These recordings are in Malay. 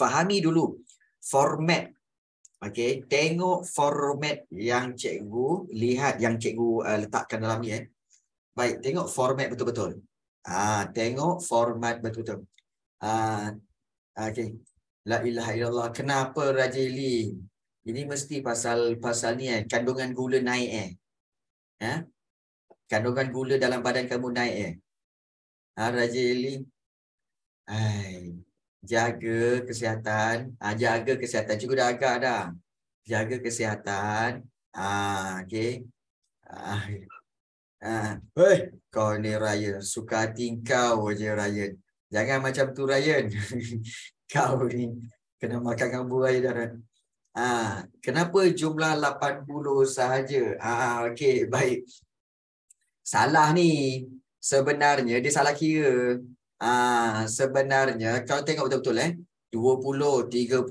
fahami dulu format okey tengok format yang cikgu lihat yang cikgu uh, letakkan dalam ni eh baik tengok format betul-betul ah tengok format betul-betul ah okey la ilaha illallah kenapa rajili ini mesti pasal pasal ni eh kandungan gula naik eh ya kandungan gula dalam badan kamu naik eh ah ha, rajili ai jaga kesihatan, ha, jaga kesihatan. Cikgu dah agak dah. Jaga kesihatan. Ah, okey. Ah. Ah, hey, kau ni Ryan, suka tingkau kau je Ryan. Jangan macam tu Ryan. kau ni kena makan kambu Ryan dah. Ah, kenapa jumlah 80 sahaja? Ah, okey, baik. Salah ni. Sebenarnya dia salah kira. Ah sebenarnya kalau tengok betul-betul eh 20 30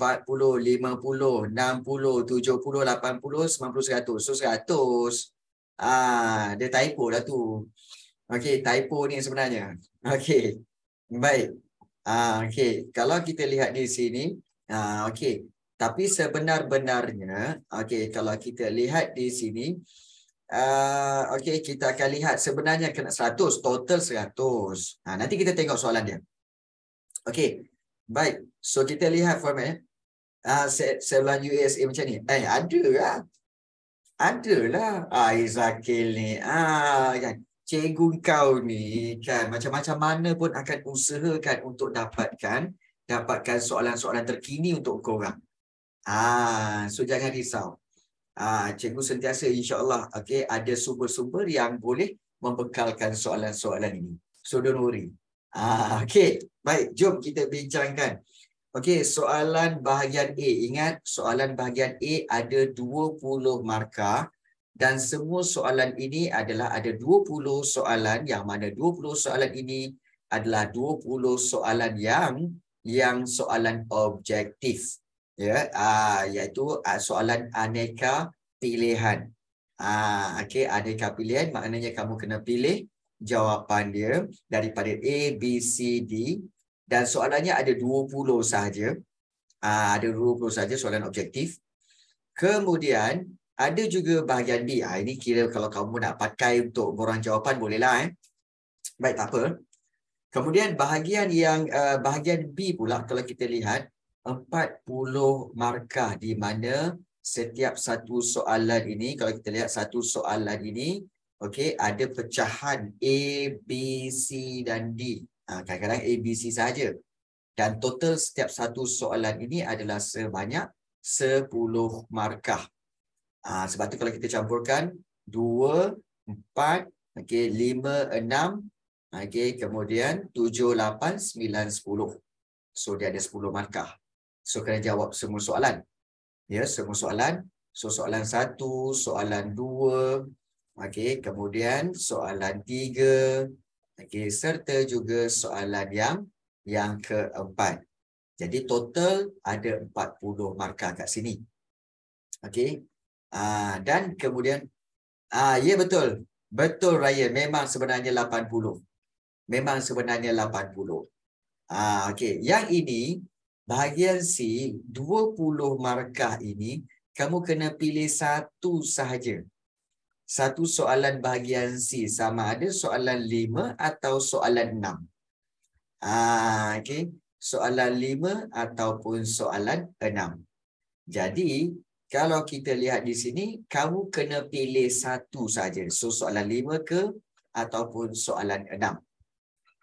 40 50 60 70 80 90 100 so 100 ah dia typo lah tu okey typo ni sebenarnya okey baik ah okey kalau kita lihat di sini ah okey tapi sebenar-benarnya okey kalau kita lihat di sini Ah, okay, kita akan lihat sebenarnya kena 100, total 100. Ha, ah, nanti kita tengok soalan dia. Okay, baik. So kita lihat format ya. Ah, sebelah USA macam ni. Eh, ada lah. Ada lah. Ah, Izaqil ni. Ah, kan. Cikgu kau ni kan macam-macam mana pun akan usahakan untuk dapatkan dapatkan soalan-soalan terkini untuk korang. Ah, so jangan risau. Ah, cikgu sentiasa insyaAllah okay, ada sumber-sumber yang boleh membekalkan soalan-soalan ini. So don't worry. Ah, okay, baik. Jom kita bincangkan. Okay, soalan bahagian A. Ingat, soalan bahagian A ada 20 markah dan semua soalan ini adalah ada 20 soalan yang mana 20 soalan ini adalah 20 soalan yang yang soalan objektif ya uh, iaitu uh, soalan aneka pilihan. Uh, ah, okay, aneka pilihan maknanya kamu kena pilih jawapan dia daripada A, B, C, D dan soalannya ada 20 sahaja. Uh, ada 20 sahaja soalan objektif. Kemudian ada juga bahagian B. Uh, ini kira kalau kamu nak pakai untuk borang jawapan bolehlah. Eh. Baik, tak apa. Kemudian bahagian yang uh, bahagian B pula kalau kita lihat 40 markah di mana setiap satu soalan ini kalau kita lihat satu soalan ini okey ada pecahan A B C dan D ha, kadang-kadang A B C saja dan total setiap satu soalan ini adalah sebanyak 10 markah ha, sebab tu kalau kita campurkan 2 4 okey 5 6 okey kemudian 7 8 9 10 so dia ada 10 markah So kena jawab semua soalan. Ya, semua soalan. So soalan satu, soalan dua, Okey, kemudian soalan tiga, Okey, serta juga soalan yang yang keempat. Jadi total ada 40 markah kat sini. Okay. Uh, ah, dan kemudian, uh, ya yeah, betul. Betul Ryan, memang sebenarnya 80. Memang sebenarnya 80. Ah, okey. Yang ini bahagian C, 20 markah ini, kamu kena pilih satu sahaja. Satu soalan bahagian C, sama ada soalan 5 atau soalan 6. Ah, ha, okay. Soalan 5 ataupun soalan 6. Jadi, kalau kita lihat di sini, kamu kena pilih satu sahaja. So, soalan 5 ke ataupun soalan 6.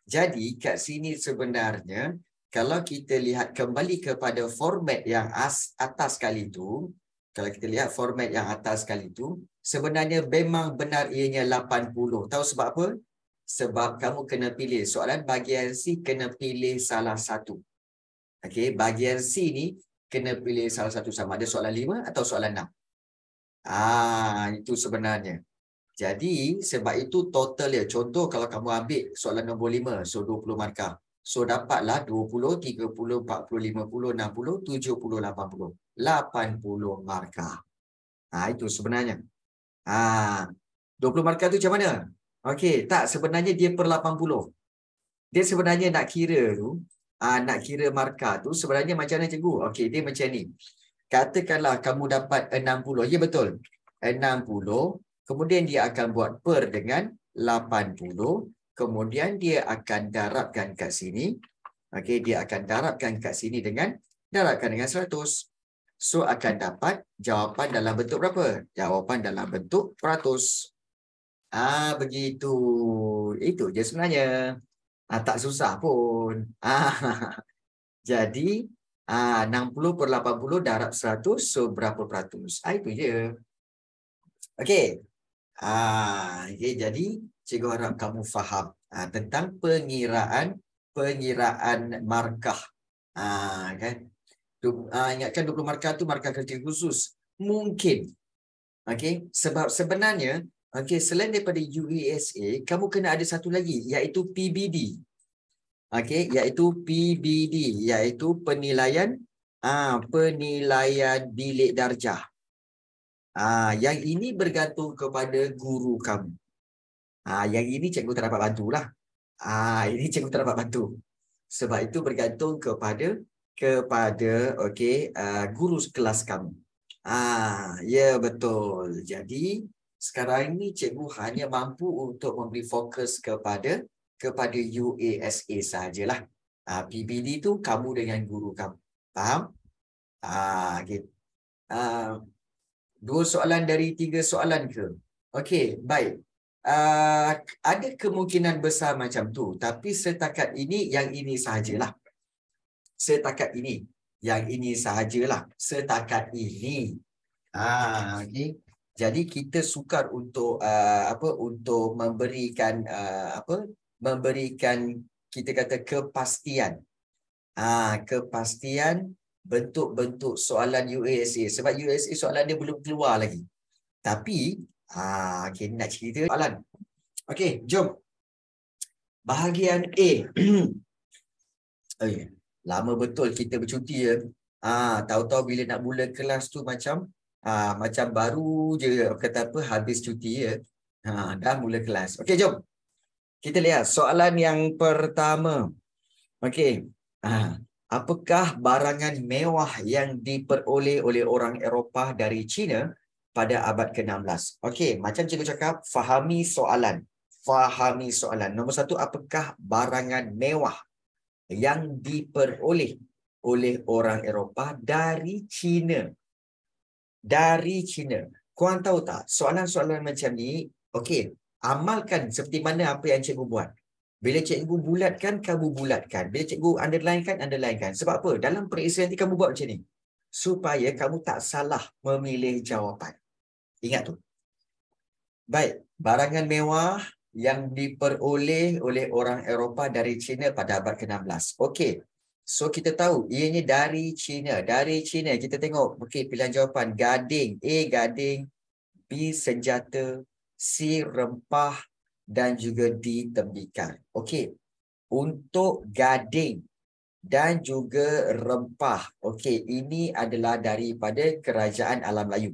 Jadi, kat sini sebenarnya, kalau kita lihat kembali kepada format yang as, atas kali itu, kalau kita lihat format yang atas kali itu, sebenarnya memang benar ianya 80. Tahu sebab apa? Sebab kamu kena pilih. Soalan bagian C kena pilih salah satu. Okay, bagian C ni kena pilih salah satu sama ada soalan 5 atau soalan 6. Ah, itu sebenarnya. Jadi, sebab itu total dia. Contoh kalau kamu ambil soalan nombor 5, so 20 markah. So dapatlah 20, 30, 40, 50, 60, 70, 80. 80 markah. Ha, itu sebenarnya. Ha, 20 markah tu macam mana? Okey, tak sebenarnya dia per 80. Dia sebenarnya nak kira tu, ha, nak kira markah tu sebenarnya macam mana cikgu? Okey, dia macam ni. Katakanlah kamu dapat 60. Ya betul. 60. Kemudian dia akan buat per dengan 80 kemudian dia akan darabkan kat sini okey dia akan darabkan kat sini dengan darabkan dengan 100 so akan dapat jawapan dalam bentuk berapa jawapan dalam bentuk peratus ah begitu itu je sebenarnya ah, tak susah pun ah jadi ah 60 per 80 darab 100 so berapa peratus ah itu je okey ah okay, jadi cikgu harap kamu faham ha, tentang pengiraan pengiraan markah. Ha, kan? Du, ha, ingatkan 20 markah tu markah kerja khusus. Mungkin. Okay? Sebab sebenarnya, okay, selain daripada UESA, kamu kena ada satu lagi, iaitu PBD. Okay? Iaitu PBD, iaitu penilaian ha, penilaian bilik darjah. ha, yang ini bergantung kepada guru kamu. Ah ha, yang ini cikgu tak dapat bantulah. Ah ha, ini cikgu tak dapat bantu. Sebab itu bergantung kepada kepada okey uh, guru kelas kamu. Ah ha, ya betul. Jadi sekarang ini cikgu hanya mampu untuk memberi fokus kepada kepada UASA sajalah. Ah ha, PBD tu kamu dengan guru kamu. Faham? Ah ha, gitu. Ah uh, dua soalan dari tiga soalan ke? Okey, baik uh, ada kemungkinan besar macam tu tapi setakat ini yang ini sajalah setakat ini yang ini sajalah setakat ini ha ah, okay. jadi kita sukar untuk uh, apa untuk memberikan uh, apa memberikan kita kata kepastian ha kepastian bentuk-bentuk soalan USA sebab USA soalan dia belum keluar lagi tapi Ah, okay, nak cerita soalan. Okay, jom. Bahagian A. okay. Eh, lama betul kita bercuti ya. Ah, tahu-tahu bila nak mula kelas tu macam ha, macam baru je kata apa habis cuti ya. Ha, dah mula kelas. Okey, jom. Kita lihat soalan yang pertama. Okey. Ha, apakah barangan mewah yang diperoleh oleh orang Eropah dari China pada abad ke-16. Okey, macam cikgu cakap, fahami soalan. Fahami soalan. Nombor satu, apakah barangan mewah yang diperoleh oleh orang Eropah dari China? Dari China. Kau tahu tak, soalan-soalan macam ni, okey, amalkan seperti mana apa yang cikgu buat. Bila cikgu bulatkan, kamu bulatkan. Bila cikgu underlinekan, underlinekan. Sebab apa? Dalam periksa nanti kamu buat macam ni. Supaya kamu tak salah memilih jawapan. Ingat tu. Baik, barangan mewah yang diperoleh oleh orang Eropah dari China pada abad ke-16. Okey. So kita tahu ianya dari China. Dari China kita tengok okey pilihan jawapan gading, A gading, B senjata, C rempah dan juga D tembikar. Okey. Untuk gading dan juga rempah. Okey, ini adalah daripada kerajaan alam Melayu.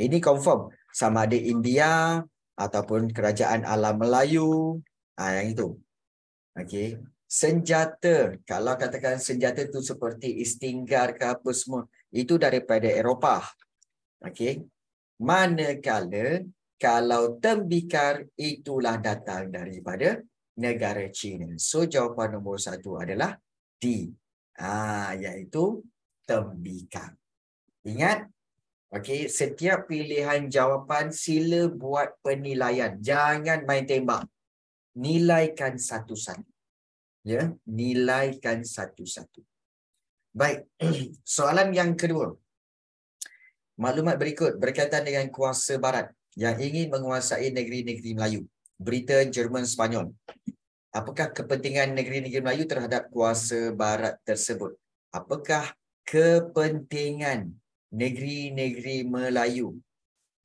Ini confirm sama ada India ataupun kerajaan alam Melayu. Ah yang itu. Okey. Senjata, kalau katakan senjata tu seperti istinggar ke apa semua, itu daripada Eropah. Okey. Manakala kalau tembikar itulah datang daripada negara China. So jawapan nombor satu adalah D. Ah, iaitu tembikar. Ingat Okey, setiap pilihan jawapan sila buat penilaian. Jangan main tembak. Nilaikan satu-satu. Ya, nilaikan satu-satu. Baik, soalan yang kedua. Maklumat berikut berkaitan dengan kuasa barat yang ingin menguasai negeri-negeri Melayu. Berita Jerman Spanyol. Apakah kepentingan negeri-negeri Melayu terhadap kuasa barat tersebut? Apakah kepentingan negeri-negeri Melayu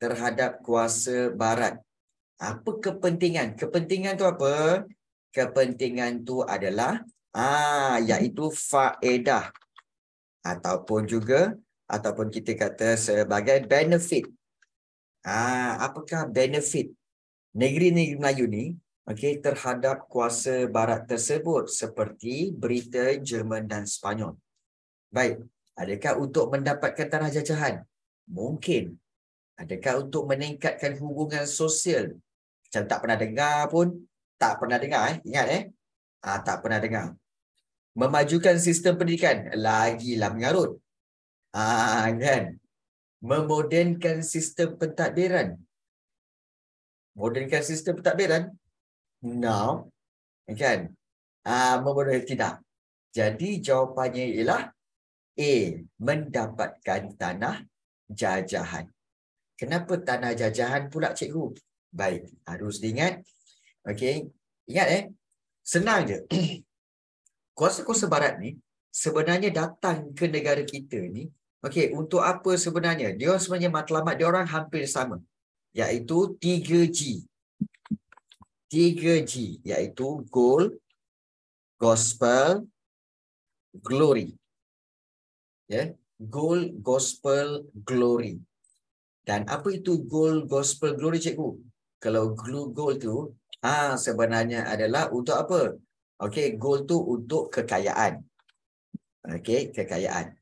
terhadap kuasa barat. Apa kepentingan? Kepentingan tu apa? Kepentingan tu adalah ah iaitu faedah ataupun juga ataupun kita kata sebagai benefit. Ah apakah benefit negeri-negeri Melayu ni okey terhadap kuasa barat tersebut seperti Britain, Jerman dan Sepanyol. Baik, Adakah untuk mendapatkan tanah jajahan? Mungkin. Adakah untuk meningkatkan hubungan sosial? Macam tak pernah dengar pun. Tak pernah dengar eh. Ingat eh. Ha, tak pernah dengar. Memajukan sistem pendidikan. Lagilah mengarut. Ha, kan? Memodernkan sistem pentadbiran. Modernkan sistem pentadbiran? No. Kan? Ha, ah, memodernkan tidak. Jadi jawapannya ialah A. Mendapatkan tanah jajahan. Kenapa tanah jajahan pula cikgu? Baik, harus diingat. Okay, ingat eh. Senang je. Kuasa-kuasa barat ni sebenarnya datang ke negara kita ni Okay, untuk apa sebenarnya? Dia sebenarnya matlamat dia orang hampir sama. Iaitu 3G. 3G iaitu gold, gospel, glory yeah, goal, gospel, glory. Dan apa itu goal, gospel, glory, cikgu? Kalau goal tu, ah sebenarnya adalah untuk apa? Okay, goal tu untuk kekayaan. Okay, kekayaan.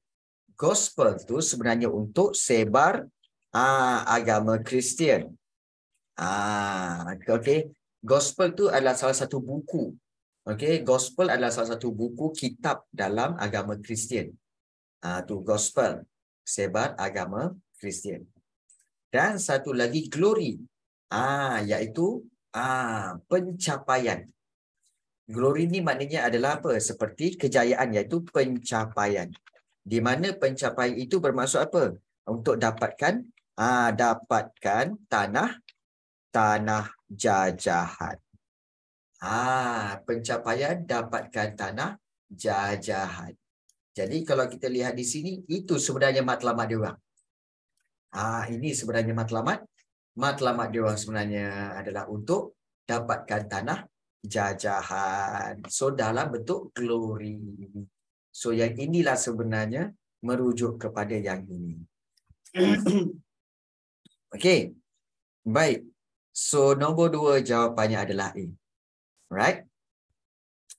Gospel tu sebenarnya untuk sebar ah agama Kristian. Ah, okay. Gospel tu adalah salah satu buku. Okay, gospel adalah salah satu buku kitab dalam agama Kristian uh, ah, to gospel sebat agama Kristian. Dan satu lagi glory ah iaitu ah pencapaian. Glory ni maknanya adalah apa? Seperti kejayaan iaitu pencapaian. Di mana pencapaian itu bermaksud apa? Untuk dapatkan ah dapatkan tanah tanah jajahan. Ah pencapaian dapatkan tanah jajahan. Jadi kalau kita lihat di sini, itu sebenarnya matlamat dia orang. Ah, ini sebenarnya matlamat. Matlamat dia orang sebenarnya adalah untuk dapatkan tanah jajahan. So dalam bentuk glory. So yang inilah sebenarnya merujuk kepada yang ini. Okey. Baik. So nombor dua jawapannya adalah A. Right?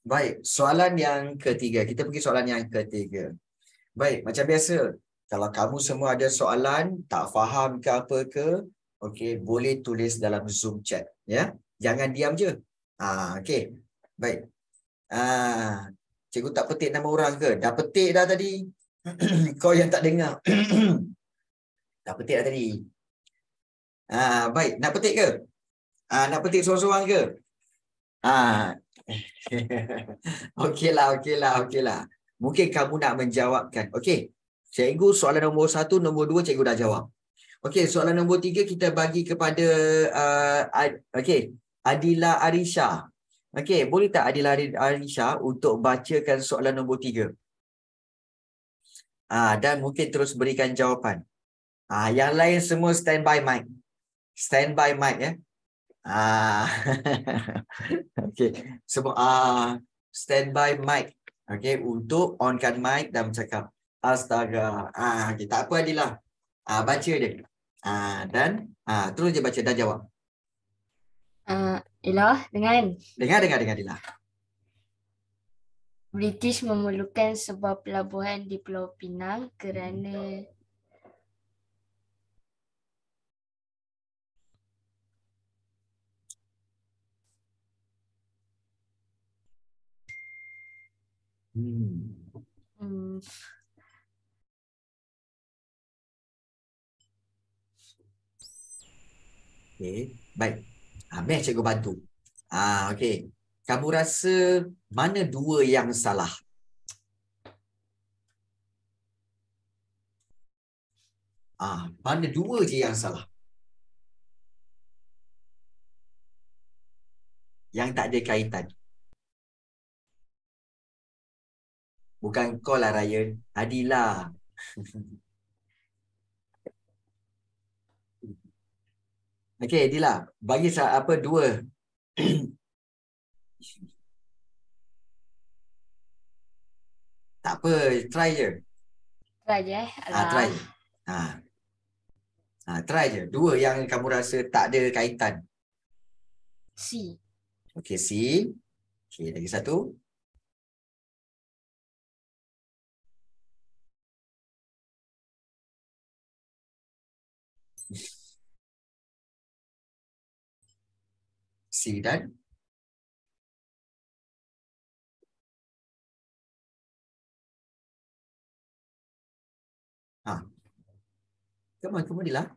Baik, soalan yang ketiga. Kita pergi soalan yang ketiga. Baik, macam biasa, kalau kamu semua ada soalan, tak faham ke apa ke, okey, boleh tulis dalam Zoom chat, ya. Jangan diam je. Ah, okey. Baik. Ah, cikgu tak petik nama orang ke? Dah petik dah tadi. Kau yang tak dengar. dah petik dah tadi. Ah, baik, nak petik ke? Ah, nak petik seorang-seorang ke? Ah, lah, lah, okeylah, lah. Mungkin kamu nak menjawabkan. Okey. Cikgu soalan nombor satu, nombor dua cikgu dah jawab. Okey, soalan nombor tiga kita bagi kepada uh, Ad, okay. Adila Arisha. Okey, boleh tak Adila Arisha untuk bacakan soalan nombor tiga? Uh, dan mungkin terus berikan jawapan. Ah, yang lain semua standby mic. Standby mic ya. Eh? Ah, okay. Semua ah uh, standby mic. Okay, untuk onkan mic dan bercakap. Astaga. Ah, kita okay. tak apa Adilah. Ah, baca dia. Ah, dan ah terus je baca dan jawab. Ah, uh, ilah dengan. Dengar dengar dengar Adilah. British memerlukan sebuah pelabuhan di Pulau Pinang kerana Hmm. Okay, baik. Ha, meh cikgu bantu. Ha, ah, okay. Kamu rasa mana dua yang salah? Ah, mana dua je yang salah? Yang tak ada kaitan. Bukan kau lah Ryan, Hadi lah. Okey, Dila, bagi saya apa dua. tak apa, try je. Try je eh. Ha, try. Je. Ha. Ha, try je. Dua yang kamu rasa tak ada kaitan. C. Okay, C. Okay, lagi satu. C dan Ah. Come on, come on,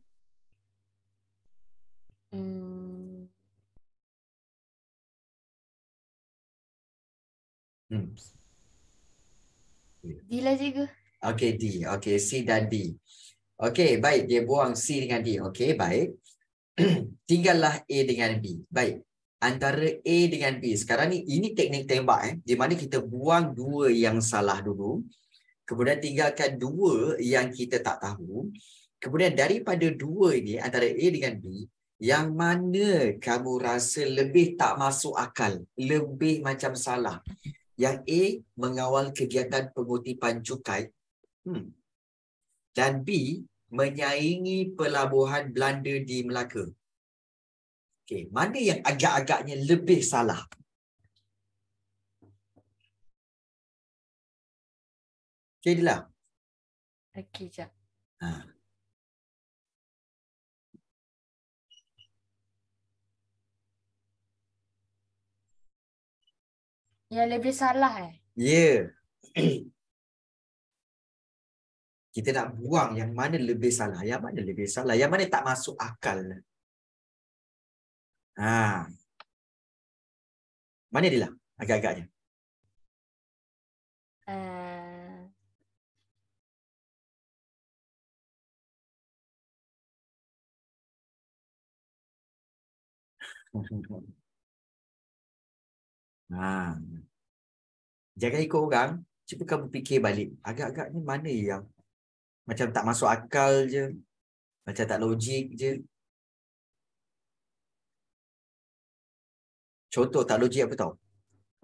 Hmm. hmm. D lah juga. Okay, D. Okay, C dan D. Okey, baik. Dia buang C dengan D. Okey, baik. Tinggallah A dengan B. Baik. Antara A dengan B. Sekarang ni, ini teknik tembak. Eh, di mana kita buang dua yang salah dulu. Kemudian tinggalkan dua yang kita tak tahu. Kemudian daripada dua ini, antara A dengan B, yang mana kamu rasa lebih tak masuk akal? Lebih macam salah. Yang A, mengawal kegiatan pengutipan cukai. Hmm, dan B menyaingi pelabuhan Belanda di Melaka. Okey, mana yang agak-agaknya lebih salah? Okey, Dila. Okey, jap. Ha. Yang lebih salah eh? Ya. Yeah kita nak buang yang mana lebih salah, yang mana lebih salah, yang mana tak masuk akal. Ha. Mana dia lah agak-agaknya? Uh, ha. Jangan ikut orang, cuba kamu fikir balik. Agak-agaknya mana yang macam tak masuk akal je macam tak logik je contoh tak logik apa tau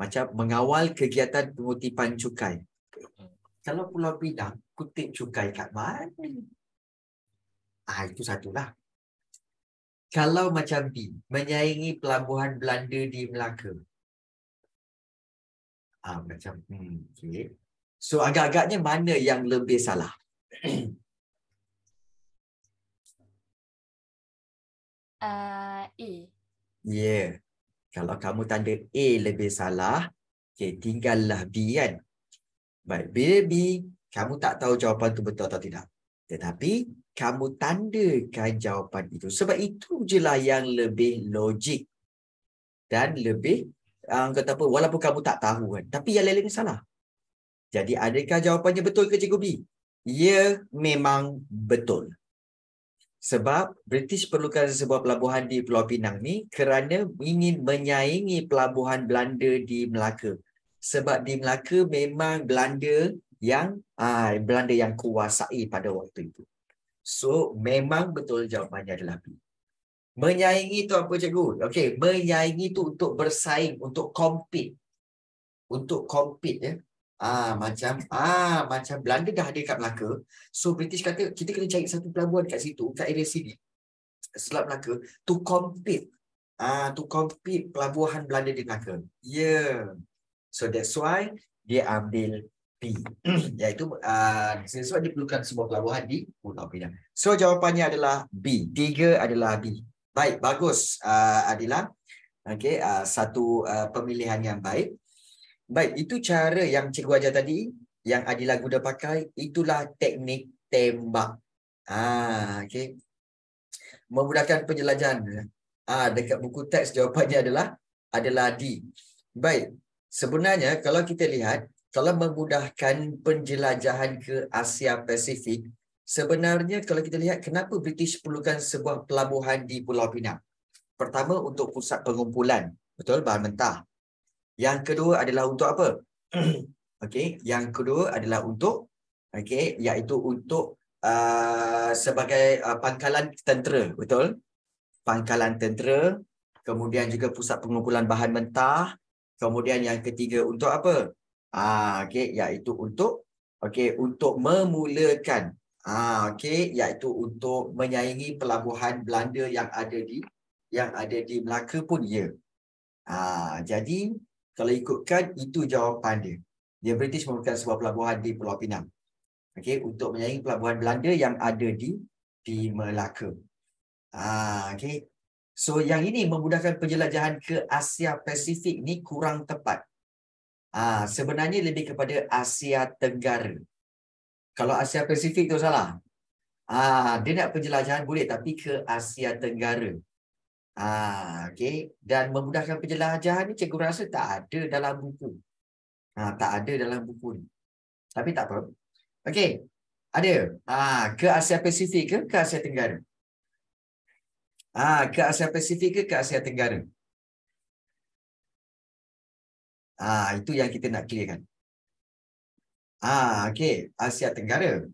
macam mengawal kegiatan pengutipan cukai kalau pulau pinang kutip cukai kat mana ah itu satulah kalau macam B, menyaingi pelabuhan Belanda di Melaka. Ah, macam, hmm, okay. So agak-agaknya mana yang lebih salah? Uh, A. Ya. Yeah. Kalau kamu tanda A lebih salah, okay, tinggallah B kan. Baik, bila B, kamu tak tahu jawapan tu betul atau tidak. Tetapi, kamu tandakan jawapan itu. Sebab itu je lah yang lebih logik. Dan lebih, uh, kata apa, walaupun kamu tak tahu kan. Tapi yang lain-lain salah. Jadi, adakah jawapannya betul ke cikgu B? Ia memang betul. Sebab British perlukan sebuah pelabuhan di Pulau Pinang ni kerana ingin menyaingi pelabuhan Belanda di Melaka. Sebab di Melaka memang Belanda yang ah Belanda yang kuasai pada waktu itu. So memang betul jawapannya adalah B. Menyaingi itu apa cikgu? Okey, menyaingi itu untuk bersaing, untuk compete. Untuk compete ya. Eh? Ah macam ah macam Belanda dah ada kat Melaka. So British kata kita kena cari satu pelabuhan kat situ, kat area sini. Selat Melaka to compete. Ah to compete pelabuhan Belanda di Melaka. Yeah. So that's why dia ambil P. Iaitu uh, sebab dia perlukan sebuah pelabuhan di Pulau Pinang. So jawapannya adalah B. Tiga adalah B. Baik, bagus uh, Adila. Okay, uh, ah, satu uh, pemilihan yang baik. Baik, itu cara yang cikgu ajar tadi, yang Adila guna pakai, itulah teknik tembak. Ah, okay. Memudahkan penjelajahan. Ah, dekat buku teks jawapannya adalah adalah D. Baik, sebenarnya kalau kita lihat, telah memudahkan penjelajahan ke Asia Pasifik, sebenarnya kalau kita lihat kenapa British perlukan sebuah pelabuhan di Pulau Pinang. Pertama untuk pusat pengumpulan, betul bahan mentah. Yang kedua adalah untuk apa? okay. Yang kedua adalah untuk okay. iaitu untuk uh, sebagai uh, pangkalan tentera. Betul? Pangkalan tentera. Kemudian juga pusat pengumpulan bahan mentah. Kemudian yang ketiga untuk apa? Ah, okay. Iaitu untuk okay. untuk memulakan. Ah, okay. Iaitu untuk menyaingi pelabuhan Belanda yang ada di yang ada di Melaka pun ya. Ah, jadi kalau ikutkan itu jawapan dia. Dia British merupakan sebuah pelabuhan di Pulau Pinang. Okey, untuk menyaingi pelabuhan Belanda yang ada di di Melaka. Ah, okey. So yang ini memudahkan penjelajahan ke Asia Pasifik ni kurang tepat. Ah, sebenarnya lebih kepada Asia Tenggara. Kalau Asia Pasifik tu salah. Ah, dia nak penjelajahan boleh tapi ke Asia Tenggara. Ah, okay. Dan memudahkan penjelajahan ni cikgu rasa tak ada dalam buku. Ah, tak ada dalam buku ni. Tapi tak apa. Okay. Ada. Ah, ke Asia Pasifik ke ke Asia Tenggara? Ah, ke Asia Pasifik ke ke Asia Tenggara? Ah, itu yang kita nak clearkan. Ah, okay. Asia Tenggara.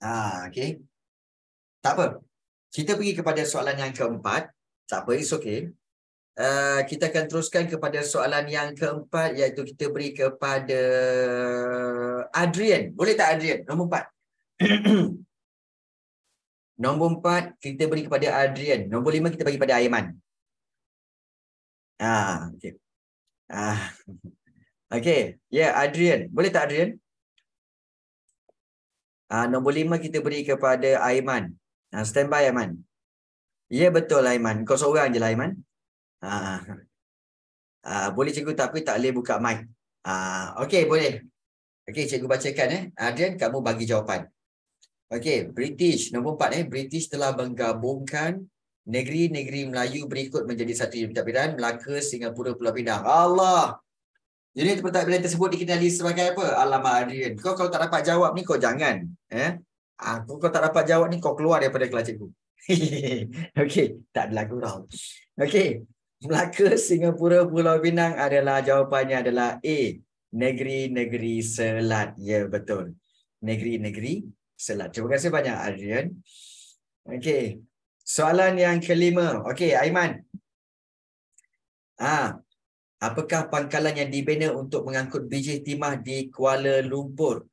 Ah, okay. Tak apa. Kita pergi kepada soalan yang keempat. Tak apa, it's okay. Uh, kita akan teruskan kepada soalan yang keempat iaitu kita beri kepada Adrian. Boleh tak Adrian? Nombor empat. Nombor empat, kita beri kepada Adrian. Nombor lima, kita bagi kepada Aiman. Ah, okay. Ah. Okay, yeah, Adrian. Boleh tak Adrian? Ah, nombor lima, kita beri kepada Aiman. Ha, stand by, Aiman. Ya, yeah, betul lah, Aiman. Kau seorang je lah, Aiman. Ha. Ha, boleh cikgu tapi tak boleh buka mic. Ha, Okey, boleh. Okey, cikgu bacakan. Eh. Adrian, kamu bagi jawapan. Okey, British. Nombor empat. Eh. British telah menggabungkan negeri-negeri Melayu berikut menjadi satu unit pentadbiran. Melaka, Singapura, Pulau Pinang. Allah! Unit pentadbiran tersebut dikenali sebagai apa? Alamak, Adrian. Kau kalau tak dapat jawab ni, kau jangan. Eh? Aku kau tak dapat jawab ni kau keluar daripada kelas cikgu. Okey, tak adalah tau. Okey. Melaka, Singapura, Pulau Pinang adalah jawapannya adalah A. Negeri-negeri Selat. Ya, yeah, betul. Negeri-negeri Selat. Terima kasih banyak, Adrian. Okey. Soalan yang kelima. Okey, Aiman. Ah, apakah pangkalan yang dibina untuk mengangkut biji timah di Kuala Lumpur?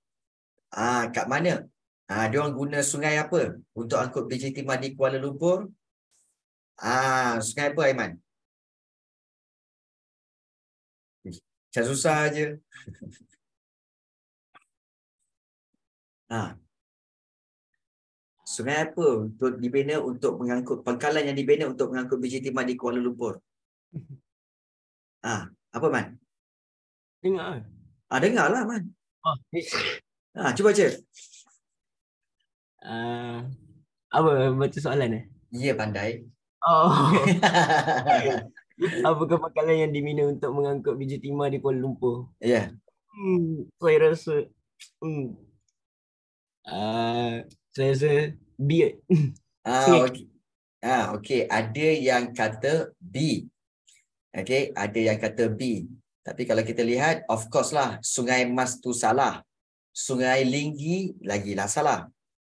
Ah, kat mana? Ah, dia orang guna sungai apa untuk angkut biji timah di Kuala Lumpur? Ah, sungai apa Aiman? Macam susah aje. Ha. Ah. Sungai apa untuk dibina untuk mengangkut pangkalan yang dibina untuk mengangkut biji timah di Kuala Lumpur? Ah, apa man? Dengar. Ah, ha, dengarlah man. Ah, ha, cuba cek. Uh, apa baca soalan eh? Ya pandai. Oh. Apakah pakalan yang diminum untuk mengangkut biji timah di Kuala Lumpur? Ya. Yeah. Hmm, saya rasa hmm. Uh, saya rasa B. Ah, okey. Ah, okay. Ada yang kata B. Okey, ada yang kata B. Tapi kalau kita lihat, of course lah, Sungai Mas tu salah. Sungai Linggi lagi lah salah.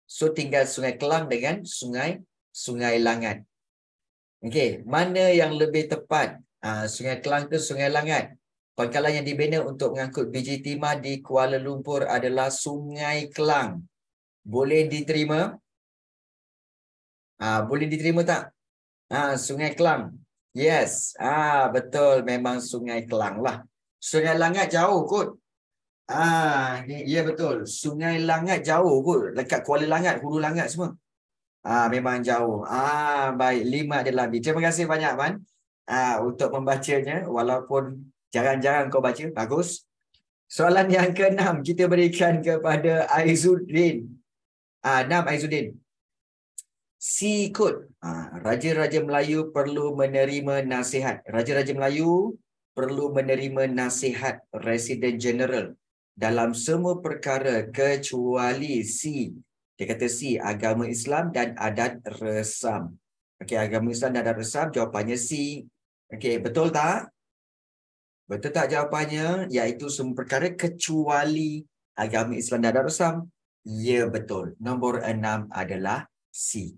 So tinggal Sungai Kelang dengan Sungai Sungai Langat. Okey, mana yang lebih tepat? Uh, sungai Kelang ke Sungai Langat? Pangkalan yang dibina untuk mengangkut biji timah di Kuala Lumpur adalah Sungai Kelang. Boleh diterima? Ah, uh, boleh diterima tak? Ah, uh, Sungai Kelang. Yes. Ah, uh, betul memang Sungai Kelang lah. Sungai Langat jauh kot. Ah, ya betul. Sungai Langat jauh kot. Dekat Kuala Langat, Hulu Langat semua. Ah, memang jauh. Ah, baik. Lima adalah lebih. Terima kasih banyak, Man. Ah, untuk membacanya, walaupun jarang-jarang kau baca. Bagus. Soalan yang keenam kita berikan kepada Aizuddin. Ah, enam Aizuddin. Si kot. Ah, Raja-Raja Melayu perlu menerima nasihat. Raja-Raja Melayu perlu menerima nasihat Resident General dalam semua perkara kecuali C, dia kata si agama Islam dan adat resam. Okey agama Islam dan adat resam jawapannya C, Okey betul tak? Betul tak jawapannya iaitu semua perkara kecuali agama Islam dan adat resam. Ya betul. Nombor enam adalah C,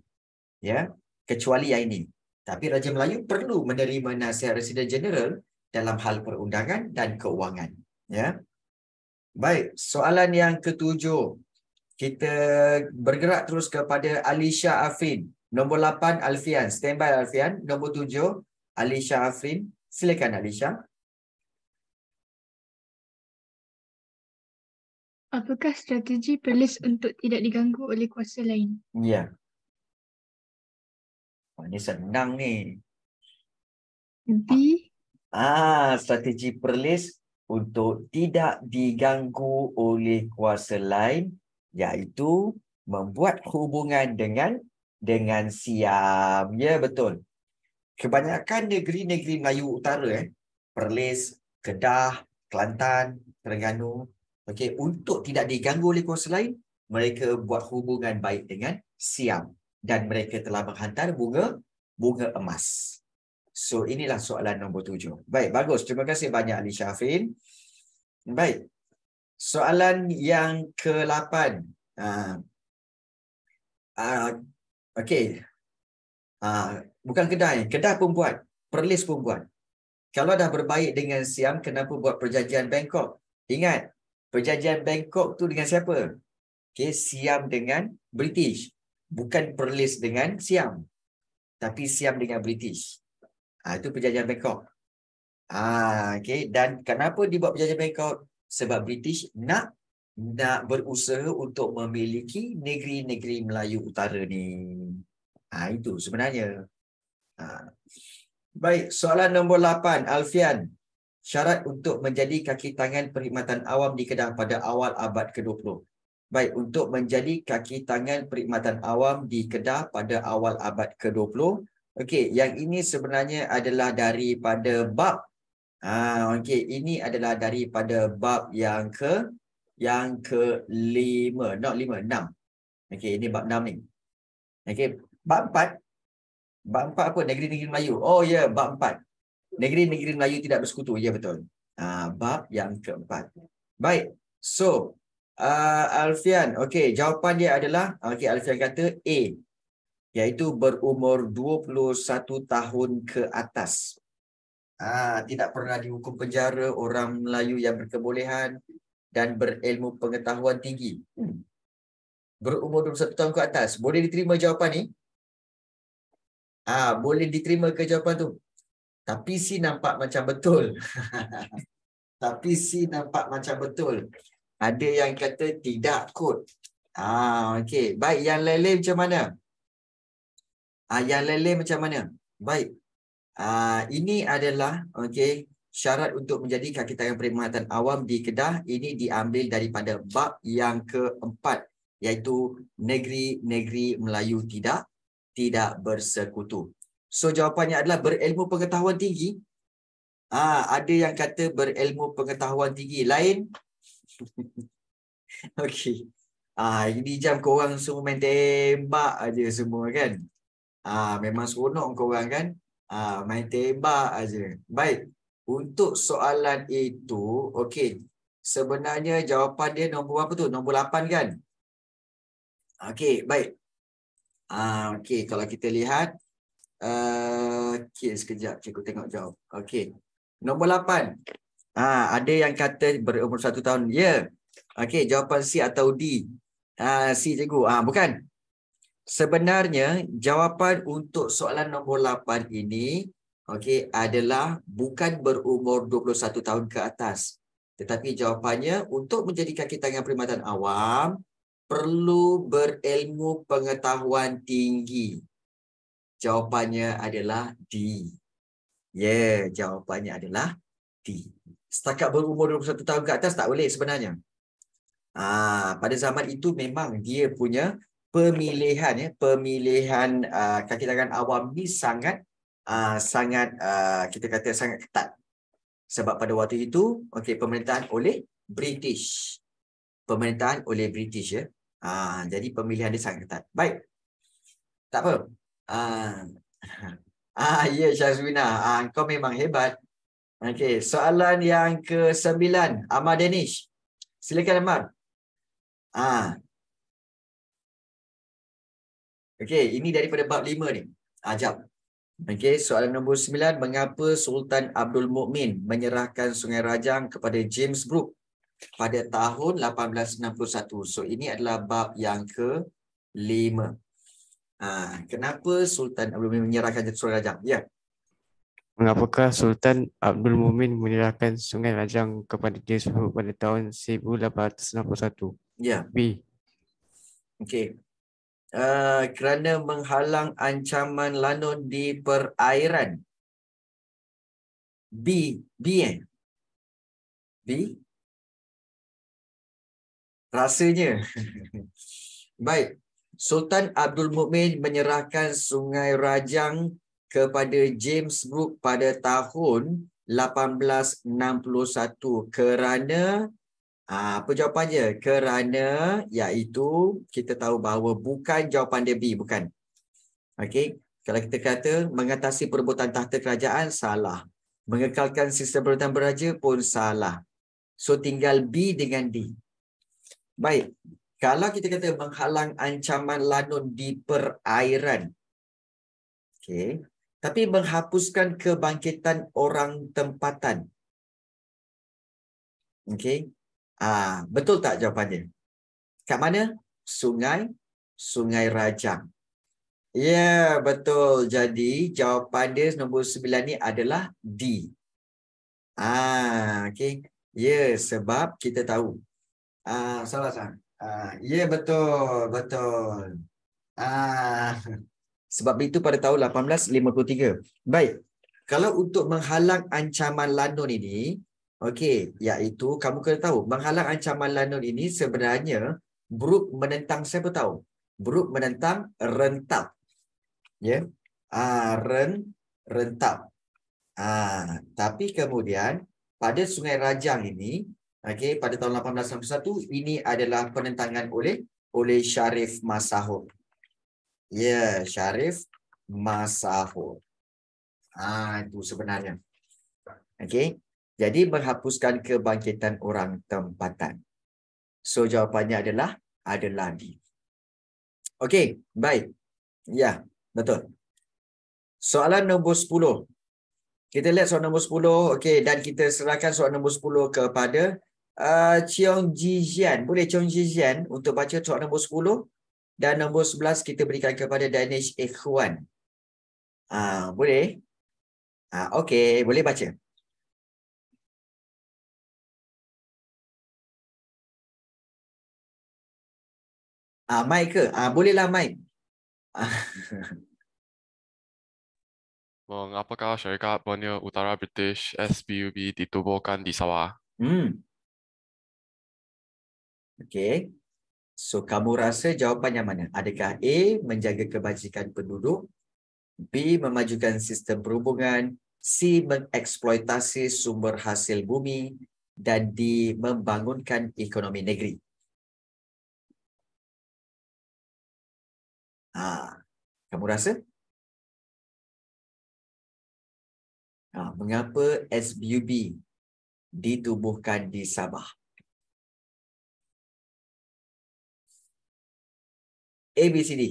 Ya kecuali yang ini. Tapi Raja Melayu perlu menerima nasihat Residen General dalam hal perundangan dan keuangan. Ya. Yeah. Baik, soalan yang ketujuh. Kita bergerak terus kepada Alisha Afin. Nombor 8 Alfian, standby Alfian. Nombor 7 Alisha Afin. Silakan Alisha. Apakah strategi perlis untuk tidak diganggu oleh kuasa lain? Ya. Oh, ini senang ni. Nanti. Ah, strategi perlis untuk tidak diganggu oleh kuasa lain iaitu membuat hubungan dengan dengan siam ya betul kebanyakan negeri-negeri Melayu Utara eh Perlis, Kedah, Kelantan, Terengganu okey untuk tidak diganggu oleh kuasa lain mereka buat hubungan baik dengan siam dan mereka telah menghantar bunga bunga emas So inilah soalan nombor tujuh. Baik, bagus. Terima kasih banyak Ali Syafrin. Baik. Soalan yang ke-8. Uh, uh, Okey. Uh, bukan kedai. Kedai pun buat. Perlis pun buat. Kalau dah berbaik dengan Siam, kenapa buat perjanjian Bangkok? Ingat, perjanjian Bangkok tu dengan siapa? Okey, Siam dengan British. Bukan Perlis dengan Siam. Tapi Siam dengan British. Ha, itu perjanjian Bangkok. Ha, ah, okay. Dan kenapa dibuat perjanjian Bangkok? Sebab British nak nak berusaha untuk memiliki negeri-negeri Melayu Utara ni. Ha, itu sebenarnya. Ha. Baik, soalan nombor 8. Alfian, syarat untuk menjadi kaki tangan perkhidmatan awam di Kedah pada awal abad ke-20. Baik, untuk menjadi kaki tangan perkhidmatan awam di Kedah pada awal abad ke-20, Okey, yang ini sebenarnya adalah daripada bab. Ah, okey, ini adalah daripada bab yang ke yang ke lima, not lima, enam. Okey, ini bab enam ni. Okey, bab empat. Bab empat apa? Negeri-negeri Melayu. Oh ya, yeah, bab empat. Negeri-negeri Melayu tidak bersekutu. Ya, yeah, betul. Ah, bab yang keempat. Baik. So, uh, Alfian. Okey, jawapan dia adalah. Okey, Alfian kata A iaitu berumur 21 tahun ke atas. Ah, tidak pernah dihukum penjara orang Melayu yang berkebolehan dan berilmu pengetahuan tinggi. Hmm. Berumur 21 tahun ke atas. Boleh diterima jawapan ni? Ah, boleh diterima ke jawapan tu? Tapi si nampak macam betul. Tapi si nampak macam betul. Ada yang kata tidak kot. Ah, okey. Baik, yang lain-lain macam mana? Ah yang lain macam mana? Baik. Ah ini adalah okey syarat untuk menjadi kaki tangan perkhidmatan awam di Kedah ini diambil daripada bab yang keempat iaitu negeri-negeri Melayu tidak tidak bersekutu. So jawapannya adalah berilmu pengetahuan tinggi. Ah ada yang kata berilmu pengetahuan tinggi lain. okey. Ah ini jam kau orang semua main tembak aja semua kan. Ah memang seronok kau orang kan? Ah main tembak aja. Baik. Untuk soalan itu, okey. Sebenarnya jawapan dia nombor berapa tu? Nombor 8 kan? Okey, baik. Ah okey, kalau kita lihat eh uh, ah, okay, sekejap cikgu tengok jawab. Okey. Nombor 8. Ah ada yang kata berumur 1 tahun. Ya. Yeah. Okey, jawapan C atau D. Ah C cikgu. Ah bukan. Sebenarnya jawapan untuk soalan nombor 8 ini okey adalah bukan berumur 21 tahun ke atas. Tetapi jawapannya untuk menjadi kaki tangan perkhidmatan awam perlu berilmu pengetahuan tinggi. Jawapannya adalah D. Ya, yeah, jawapannya adalah D. Setakat berumur 21 tahun ke atas tak boleh sebenarnya. Ah, pada zaman itu memang dia punya pemilihan ya pemilihan uh, kaki tangan awam ni sangat uh, sangat uh, kita kata sangat ketat sebab pada waktu itu okey pemerintahan oleh British pemerintahan oleh British ya uh, jadi pemilihan dia sangat ketat baik tak apa uh, ah ya yeah, Shazwina uh, ah, kau memang hebat okey soalan yang ke-9 Ahmad Danish silakan Ahmad ah uh. Okey, ini daripada bab lima ni. Ajab. Ah, Okey, soalan nombor sembilan, mengapa Sultan Abdul Mukmin menyerahkan Sungai Rajang kepada James Brooke pada tahun 1861? So ini adalah bab yang ke lima. Ha, ah, kenapa Sultan Abdul Mukmin menyerahkan Sungai Rajang? Ya. Yeah. Mengapakah Sultan Abdul Mumin menyerahkan Sungai Rajang kepada James Brooke pada tahun 1861? Ya. B. Okey. Ah, kerana menghalang ancaman lanun di perairan. B. B. Eh? B. Rasanya. Baik. Sultan Abdul Mukmin menyerahkan Sungai Rajang kepada James Brooke pada tahun 1861 kerana Ah, apa jawapannya? Kerana iaitu kita tahu bahawa bukan jawapan dia B, bukan. Okey, kalau kita kata mengatasi perebutan tahta kerajaan, salah. Mengekalkan sistem perebutan beraja pun salah. So tinggal B dengan D. Baik, kalau kita kata menghalang ancaman lanun di perairan. Okey, tapi menghapuskan kebangkitan orang tempatan. Okey, Ah, betul tak jawapannya? Kat mana? Sungai Sungai Rajang. Ya, yeah, betul. Jadi jawapan dia nombor 9 ni adalah D. Ah, okey. Ya, yeah, sebab kita tahu. Ah, salah sang. Ah, ya yeah, betul, betul. Ah, sebab itu pada tahun 1853. Baik. Kalau untuk menghalang ancaman lanun ini, Okey, iaitu kamu kena tahu menghalang ancaman lanun ini sebenarnya Brook menentang siapa tahu? Brook menentang rentap. Ya. Yeah. Ah, ren rentap. Ah, tapi kemudian pada Sungai Rajang ini, okey, pada tahun 1861 ini adalah penentangan oleh oleh Sharif Masahur. Ya, yeah, Sharif Masahur. Ah, itu sebenarnya. Okey. Jadi menghapuskan kebangkitan orang tempatan. So jawapannya adalah ada lagi. Okey, baik. Ya, yeah, betul. Soalan nombor 10. Kita lihat soalan nombor 10. Okey, dan kita serahkan soalan nombor 10 kepada uh, Chiong Jijian. Boleh Chiong Jijian untuk baca soalan nombor 10? Dan nombor 11 kita berikan kepada Danish Ikhwan. Uh, boleh? Uh, Okey, boleh baca. Ah, mai ke? Ah, bolehlah mai. Mengapa apakah syarikat Borneo Utara British SBUB ditubuhkan di Sabah? Hmm. Okay. So, kamu rasa jawapan yang mana? Adakah A, menjaga kebajikan penduduk? B, memajukan sistem perhubungan? C, mengeksploitasi sumber hasil bumi? Dan D, membangunkan ekonomi negeri? Ha. Kamu rasa? Ha. Mengapa SBUB ditubuhkan di Sabah? A, B, C, D.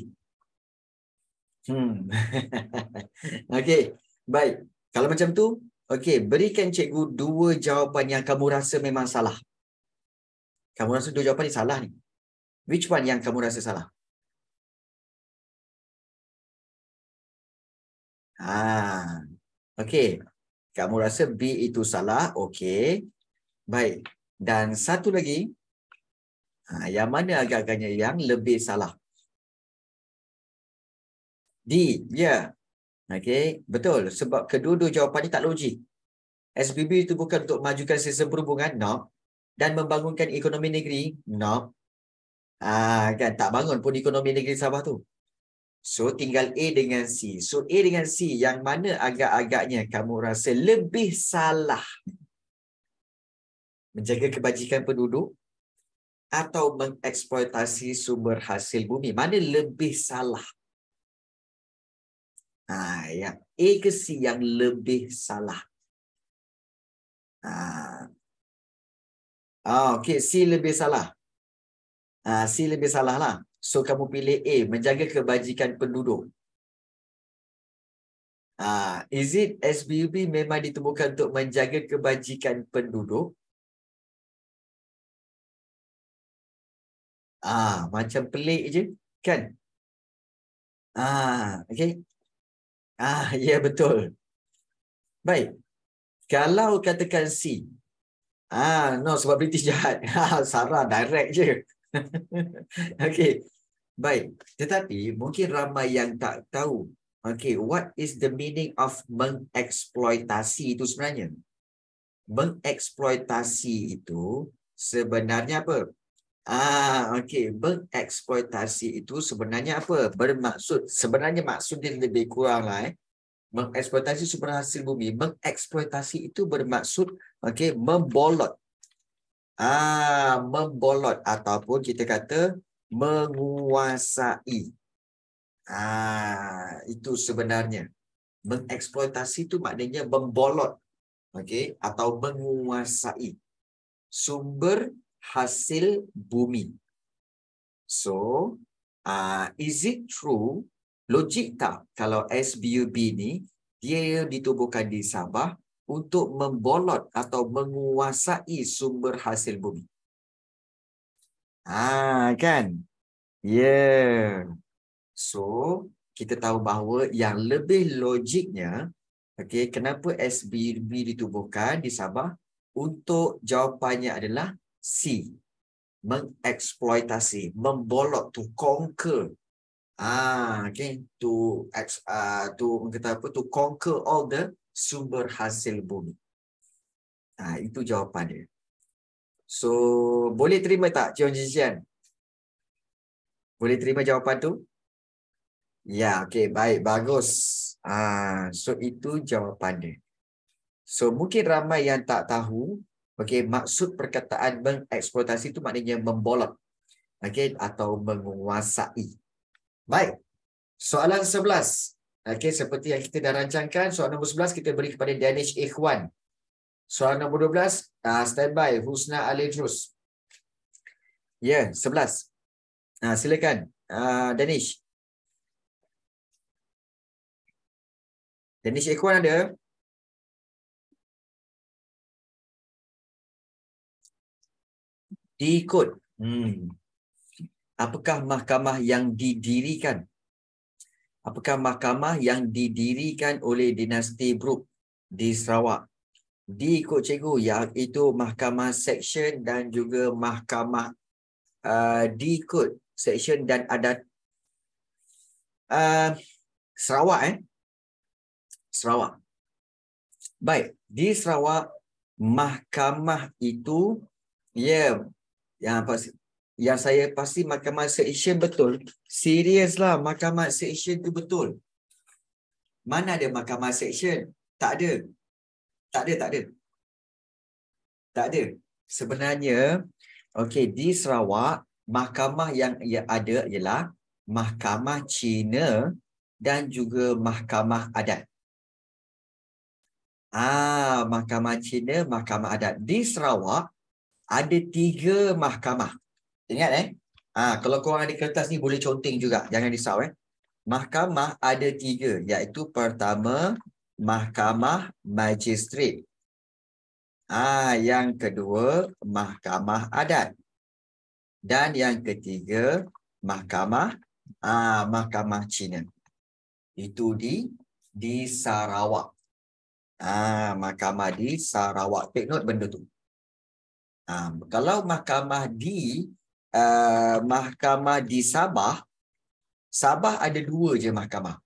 Hmm. okay, baik. Kalau macam tu, okay, berikan cikgu dua jawapan yang kamu rasa memang salah. Kamu rasa dua jawapan ni salah ni. Which one yang kamu rasa salah? Ha. Okey. Kamu rasa B itu salah. Okey. Baik. Dan satu lagi. Ha, yang mana agak-agaknya yang lebih salah? D. Ya. Yeah. Okey. Betul. Sebab kedua-dua jawapan ini tak logik. SBB itu bukan untuk majukan sistem perhubungan. No. Dan membangunkan ekonomi negeri. No. Ah, ha, kan tak bangun pun ekonomi negeri Sabah tu. So tinggal A dengan C. So A dengan C yang mana agak-agaknya kamu rasa lebih salah? Menjaga kebajikan penduduk atau mengeksploitasi sumber hasil bumi? Mana lebih salah? Ha, yang A ke C yang lebih salah? Ha. Ah, Ha, okay. C lebih salah. Ah, C lebih salah lah. So kamu pilih A menjaga kebajikan penduduk. Ah, uh, is it SBUB memang ditemukan untuk menjaga kebajikan penduduk? Ah, uh, macam pelik je, kan? Ah, uh, okey. Ah, uh, ya yeah, betul. Baik. Kalau katakan C. Ah, uh, no sebab British jahat. Sarah direct je. okay, baik. Tetapi mungkin ramai yang tak tahu. Okay, what is the meaning of mengeksploitasi itu sebenarnya? Mengeksploitasi itu sebenarnya apa? Ah, okay. Mengeksploitasi itu sebenarnya apa? Bermaksud sebenarnya maksud dia lebih kurang lah. Eh. Mengeksploitasi sumber hasil bumi. Mengeksploitasi itu bermaksud okay, membolot, Ah, membolot ataupun kita kata menguasai. Ah, itu sebenarnya. Mengeksploitasi itu maknanya membolot. okay? atau menguasai sumber hasil bumi. So, uh, is it true? Logik tak kalau SBUB ni dia ditubuhkan di Sabah untuk membolot atau menguasai sumber hasil bumi. Ah kan? Yeah. So kita tahu bahawa yang lebih logiknya, okay, kenapa SBB ditubuhkan di Sabah? Untuk jawapannya adalah C. Mengeksploitasi, membolot, to conquer. Ah, ha, okay, to ex, uh, to mengkata apa? To conquer all the sumber hasil bumi? Ha, itu jawapan dia. So, boleh terima tak Cion Jijian? Boleh terima jawapan tu? Ya, okey, baik, bagus. Ha, so, itu jawapan dia. So, mungkin ramai yang tak tahu, okay, maksud perkataan mengeksploitasi itu maknanya membolot okay, atau menguasai. Baik, soalan sebelas. Okey, seperti yang kita dah rancangkan, soalan nombor 11 kita beri kepada Danish Ikhwan. Soalan nombor 12, uh, ah, standby Husna Alidrus. Ya, yeah, 11. Uh, silakan, uh, Danish. Danish Ikhwan ada? Diikut. Hmm. Apakah mahkamah yang didirikan apakah mahkamah yang didirikan oleh dinasti Brook di Sarawak. Di Kok Cikgu iaitu mahkamah section dan juga mahkamah uh, di Kok section dan adat uh, Sarawak. Eh? Sarawak. Baik, di Sarawak mahkamah itu ya yeah, yang yang saya pasti Mahkamah Seisya betul. Seriuslah Mahkamah Seisya tu betul. Mana ada Mahkamah Seisya? Tak ada. Tak ada, tak ada. Tak ada. Sebenarnya, okay, di Sarawak, mahkamah yang ia ada ialah Mahkamah Cina dan juga Mahkamah Adat. Ah, Mahkamah Cina, Mahkamah Adat. Di Sarawak, ada tiga mahkamah. Ingat eh. Ha, kalau korang ada kertas ni boleh conteng juga. Jangan risau eh. Mahkamah ada tiga iaitu pertama mahkamah magistrat. Ah ha, yang kedua mahkamah adat. Dan yang ketiga mahkamah ah ha, mahkamah Cina. Itu di di Sarawak. Ah ha, mahkamah di Sarawak. Take note benda tu. Ha, kalau mahkamah di Eh, mahkamah di Sabah, Sabah ada dua je mahkamah.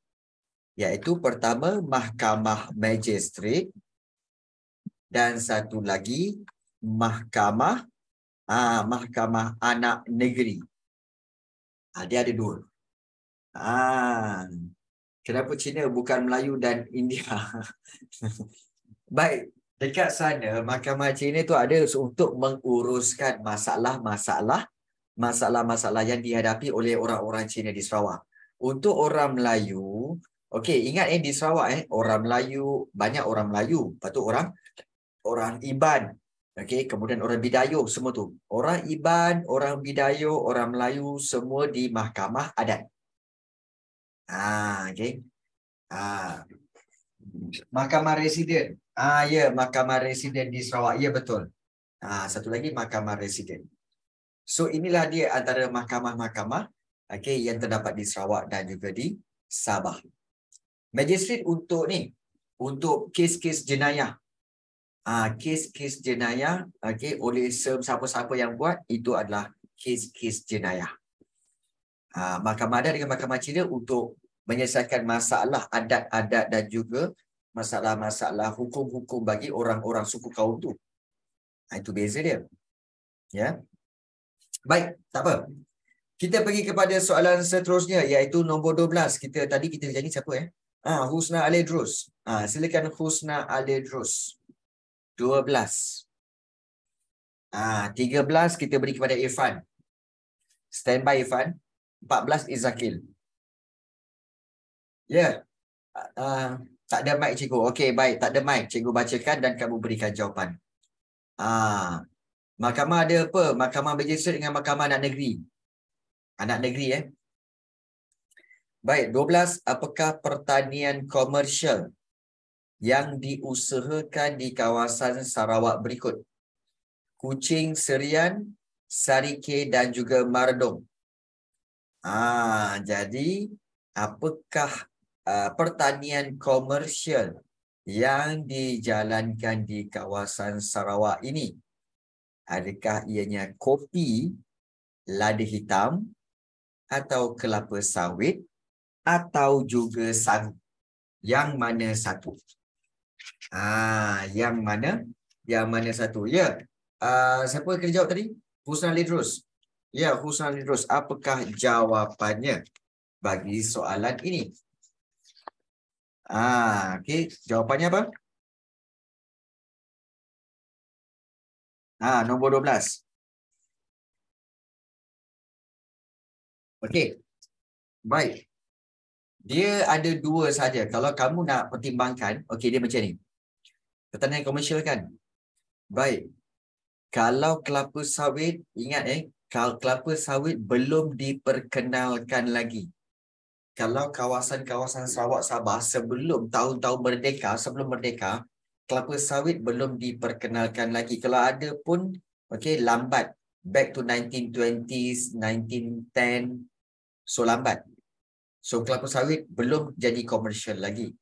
Iaitu pertama mahkamah magistrate dan satu lagi mahkamah ah mahkamah anak negeri. Uh, dia ada dua. Ah, kenapa Cina bukan Melayu dan India? Baik, dekat sana mahkamah Cina tu ada untuk menguruskan masalah-masalah masalah-masalah yang dihadapi oleh orang-orang Cina di Sarawak. Untuk orang Melayu, okey, ingat eh di Sarawak eh orang Melayu, banyak orang Melayu, patu orang orang Iban. Okey, kemudian orang Bidayu semua tu. Orang Iban, orang Bidayu, orang Melayu semua di mahkamah adat. Ah, okey. Ah. Mahkamah Residen. Ah ha, ya, yeah, Mahkamah Residen di Sarawak. Ya yeah, betul. Ah, satu lagi Mahkamah Residen. So inilah dia antara mahkamah-mahkamah okay, yang terdapat di Sarawak dan juga di Sabah. Magistrate untuk ni, untuk kes-kes jenayah. Ah, kes-kes jenayah okay, oleh siapa-siapa yang buat itu adalah kes-kes jenayah. Ah, mahkamah adat dengan mahkamah Cina untuk menyelesaikan masalah adat-adat dan juga masalah-masalah hukum-hukum bagi orang-orang suku kaum tu. Ah, itu beza dia. Ya. Yeah. Baik, tak apa. Kita pergi kepada soalan seterusnya iaitu nombor 12. Kita tadi kita janji siapa eh? Ah ha, Husna Aledrus. Ah ha, silakan Husna Aledrus. 12. Ah ha, 13 kita beri kepada Irfan. Standby Irfan. 14 Izakil. Ya. Yeah. Ah uh, tak ada mic cikgu. Okey, baik, tak ada mic. Cikgu bacakan dan kamu berikan jawapan. Ah Mahkamah ada apa? Mahkamah Magistrate dengan Mahkamah Anak Negeri. Anak Negeri eh. Baik, 12. Apakah pertanian komersial yang diusahakan di kawasan Sarawak berikut? Kucing Serian, Sarike dan juga Mardong. Ah, ha, jadi, apakah uh, pertanian komersial yang dijalankan di kawasan Sarawak ini? Adakah ianya kopi lada hitam atau kelapa sawit atau juga sagu? Yang mana satu? Ah, yang mana? Yang mana satu? Ya. Ah, uh, siapa yang kena jawab tadi? Husna Lidrus. Ya, Husna Lidrus. Apakah jawapannya bagi soalan ini? Ah, okey. Jawapannya apa? Ha, nombor 12. Okey. Baik. Dia ada dua saja. Kalau kamu nak pertimbangkan, okey dia macam ni. Pertanian komersial kan? Baik. Kalau kelapa sawit, ingat eh, kalau kelapa sawit belum diperkenalkan lagi. Kalau kawasan-kawasan Sarawak Sabah sebelum tahun-tahun merdeka, sebelum merdeka, kelapa sawit belum diperkenalkan lagi. Kalau ada pun, okay, lambat. Back to 1920s, 1910. So, lambat. So, kelapa sawit belum jadi komersial lagi.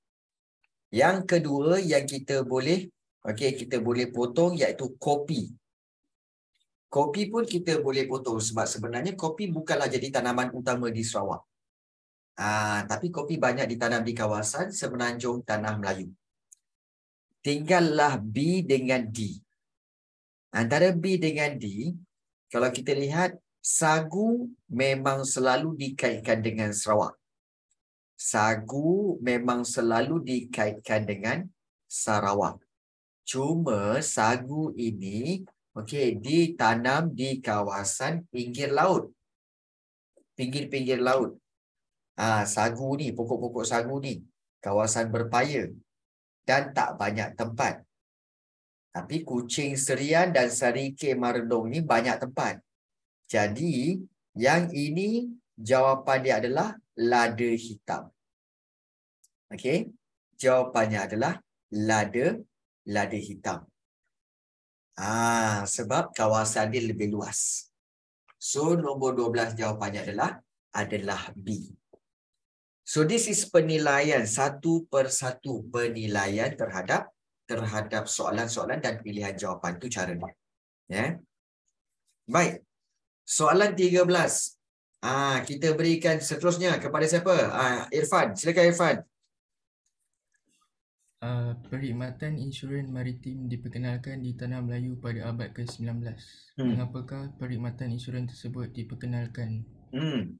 Yang kedua yang kita boleh, okay, kita boleh potong iaitu kopi. Kopi pun kita boleh potong sebab sebenarnya kopi bukanlah jadi tanaman utama di Sarawak. Ah, tapi kopi banyak ditanam di kawasan semenanjung tanah Melayu tinggallah B dengan D. Antara B dengan D, kalau kita lihat, sagu memang selalu dikaitkan dengan Sarawak. Sagu memang selalu dikaitkan dengan Sarawak. Cuma sagu ini okey ditanam di kawasan pinggir laut. Pinggir-pinggir laut. Ah sagu ni, pokok-pokok sagu ni kawasan berpaya dan tak banyak tempat. Tapi kucing serian dan sarike mardong ni banyak tempat. Jadi yang ini jawapan dia adalah lada hitam. Okey, jawapannya adalah lada lada hitam. Ah, sebab kawasan dia lebih luas. So nombor 12 jawapannya adalah adalah B. So this is penilaian satu per satu penilaian terhadap terhadap soalan-soalan dan pilihan jawapan tu caranya. Ya. Yeah. Baik. Soalan 13. Ah kita berikan seterusnya kepada siapa? Ah Irfan, silakan Irfan. Uh, perkhidmatan insurans maritim diperkenalkan di tanah Melayu pada abad ke-19. Hmm. Mengapakah perkhidmatan insurans tersebut diperkenalkan? Hmm.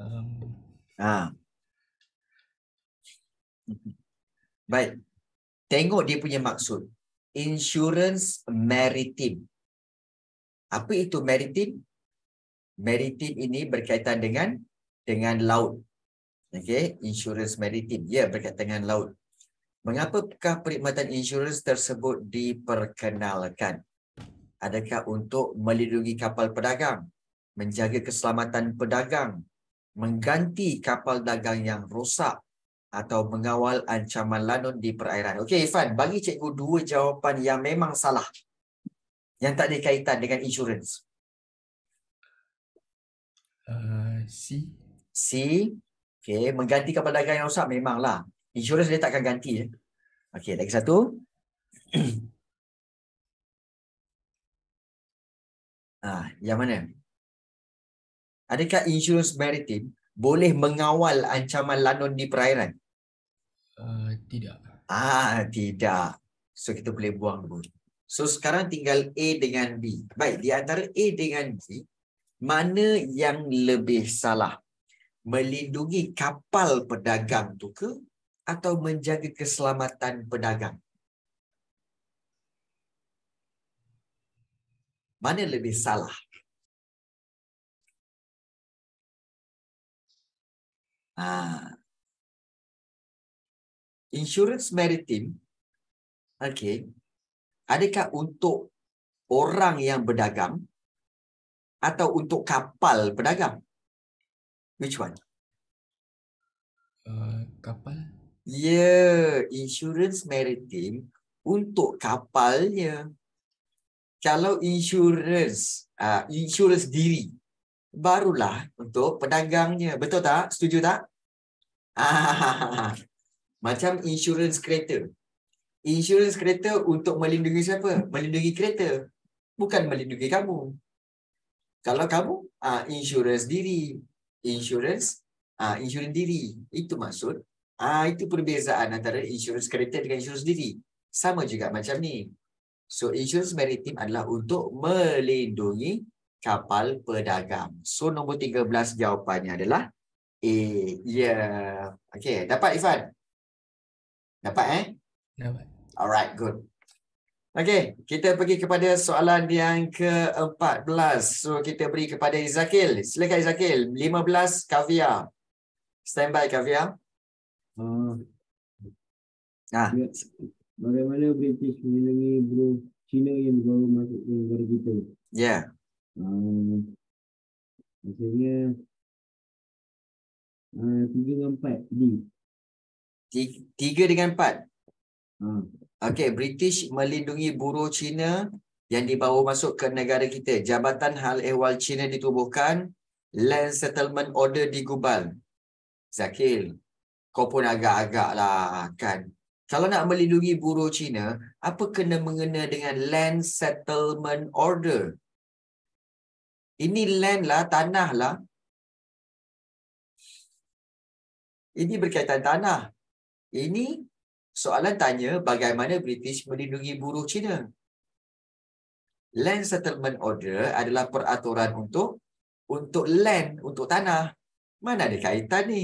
Um, Ha. Baik. Tengok dia punya maksud. Insurance maritime. Apa itu maritime? Maritime ini berkaitan dengan dengan laut. Okey, insurance maritime, Ya, berkaitan dengan laut. Mengapakah perkhidmatan insurans tersebut diperkenalkan? Adakah untuk melindungi kapal pedagang, menjaga keselamatan pedagang, mengganti kapal dagang yang rosak atau mengawal ancaman lanun di perairan. Okey, Ifan, bagi cikgu dua jawapan yang memang salah. Yang tak ada kaitan dengan insurans. Uh, C. C. Okey, mengganti kapal dagang yang rosak memanglah. Insurans dia takkan ganti. Ya? Okey, lagi satu. ah, yang mana? adakah insurans maritim boleh mengawal ancaman lanun di perairan? Uh, tidak. Ah, tidak. So kita boleh buang dulu. So sekarang tinggal A dengan B. Baik, di antara A dengan B, mana yang lebih salah? Melindungi kapal pedagang tu ke atau menjaga keselamatan pedagang? Mana lebih salah? Ah. Insurance maritime. Okay. Adakah untuk orang yang berdagang atau untuk kapal berdagang? Which one? Uh, kapal. Ya, yeah, insurance maritime untuk kapalnya. Kalau insurance, uh, insurance diri, barulah untuk pedagangnya. Betul tak? Setuju tak? Ah, macam insurans kereta. Insurans kereta untuk melindungi siapa? Melindungi kereta. Bukan melindungi kamu. Kalau kamu, ah insurans diri. Insurans, ah insurans diri. Itu maksud. Ah Itu perbezaan antara insurans kereta dengan insurans diri. Sama juga macam ni. So, insurans maritime adalah untuk melindungi kapal pedagang. So nombor 13 jawapannya adalah A. Ya. Yeah. Okey, dapat Ifan? Dapat eh? Dapat. Alright, good. Okey, kita pergi kepada soalan yang ke-14. So kita beri kepada Izakil. Silakan Izakil, 15 Kavia. Standby Kavia. Hmm. Ah. Uh, ah. Bagaimana British mengenai buruh Cina yang baru masuk ke negara kita? Ya. Yeah. Uh, hmm. maksudnya uh, eh, tiga dengan empat D. Tiga, dengan empat? hmm ha. Okay, British melindungi buruh China yang dibawa masuk ke negara kita. Jabatan Hal Ehwal China ditubuhkan. Land Settlement Order digubal. Zakil, kau pun agak-agak lah kan. Kalau nak melindungi buruh Cina, apa kena-mengena dengan Land Settlement Order? Ini land lah, tanah lah. Ini berkaitan tanah. Ini soalan tanya bagaimana British melindungi buruh Cina. Land Settlement Order adalah peraturan untuk untuk land, untuk tanah. Mana ada kaitan ni?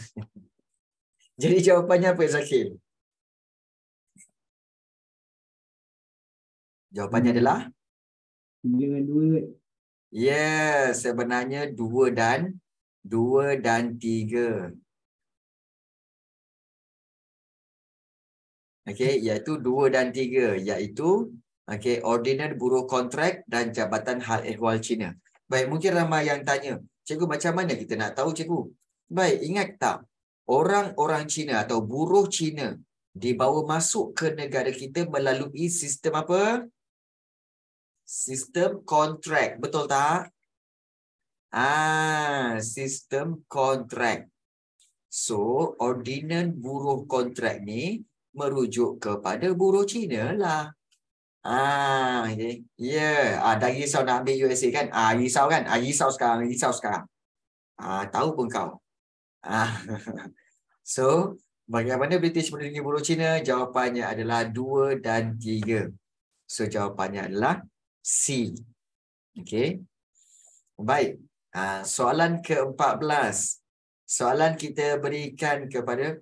Jadi jawapannya apa, Zakir? Jawapannya hmm. adalah 3 dengan 2 kan? Ya, yeah, sebenarnya dua dan dua dan tiga. Okey, iaitu dua dan tiga, iaitu okey ordinary buruh kontrak dan jabatan hal ehwal Cina. Baik, mungkin ramai yang tanya, cikgu macam mana kita nak tahu cikgu? Baik, ingat tak? Orang-orang Cina atau buruh Cina dibawa masuk ke negara kita melalui sistem apa? Sistem kontrak. Betul tak? Ah, Sistem kontrak. So, ordinan buruh kontrak ni merujuk kepada buruh Cina lah. Ah, ya. Yeah. Ah, dah risau nak ambil USA kan? Ah, risau kan? Ah, risau sekarang, risau sekarang. Ah, tahu pun kau. Ah. So, bagaimana British melindungi buruh Cina? Jawapannya adalah dua dan tiga. So, jawapannya adalah C. Okey. Baik. Ha, soalan ke-14. Soalan kita berikan kepada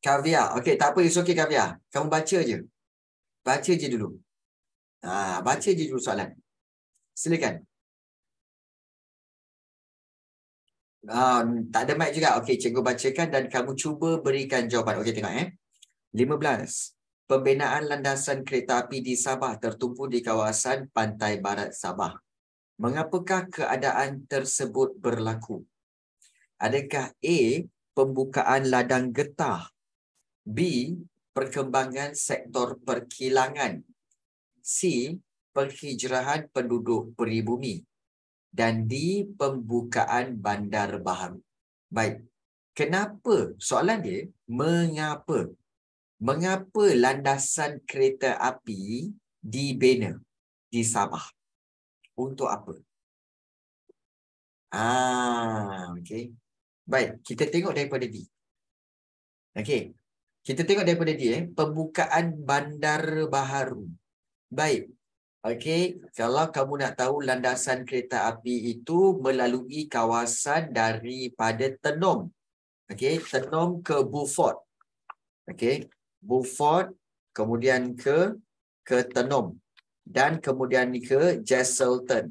Kavia. Okey, tak apa. It's okay, Kavya. Kamu baca je. Baca je dulu. Ha, baca je dulu soalan. Silakan. Um, tak ada mic juga. Okey, cikgu bacakan dan kamu cuba berikan jawapan. Okey, tengok eh. 15 pembinaan landasan kereta api di Sabah tertumpu di kawasan Pantai Barat Sabah. Mengapakah keadaan tersebut berlaku? Adakah A. Pembukaan ladang getah B. Perkembangan sektor perkilangan C. perhijrahan penduduk peribumi dan D. Pembukaan bandar baharu. Baik, kenapa? Soalan dia, mengapa? mengapa landasan kereta api dibina di Sabah? Untuk apa? Ah, okay, Baik, kita tengok daripada D. okay, Kita tengok daripada D eh, pembukaan bandar baharu. Baik. okay, kalau kamu nak tahu landasan kereta api itu melalui kawasan daripada Tenom. okay, Tenom ke Beaufort. okay. Buford, kemudian ke ke Tenom dan kemudian ni ke Jesselton.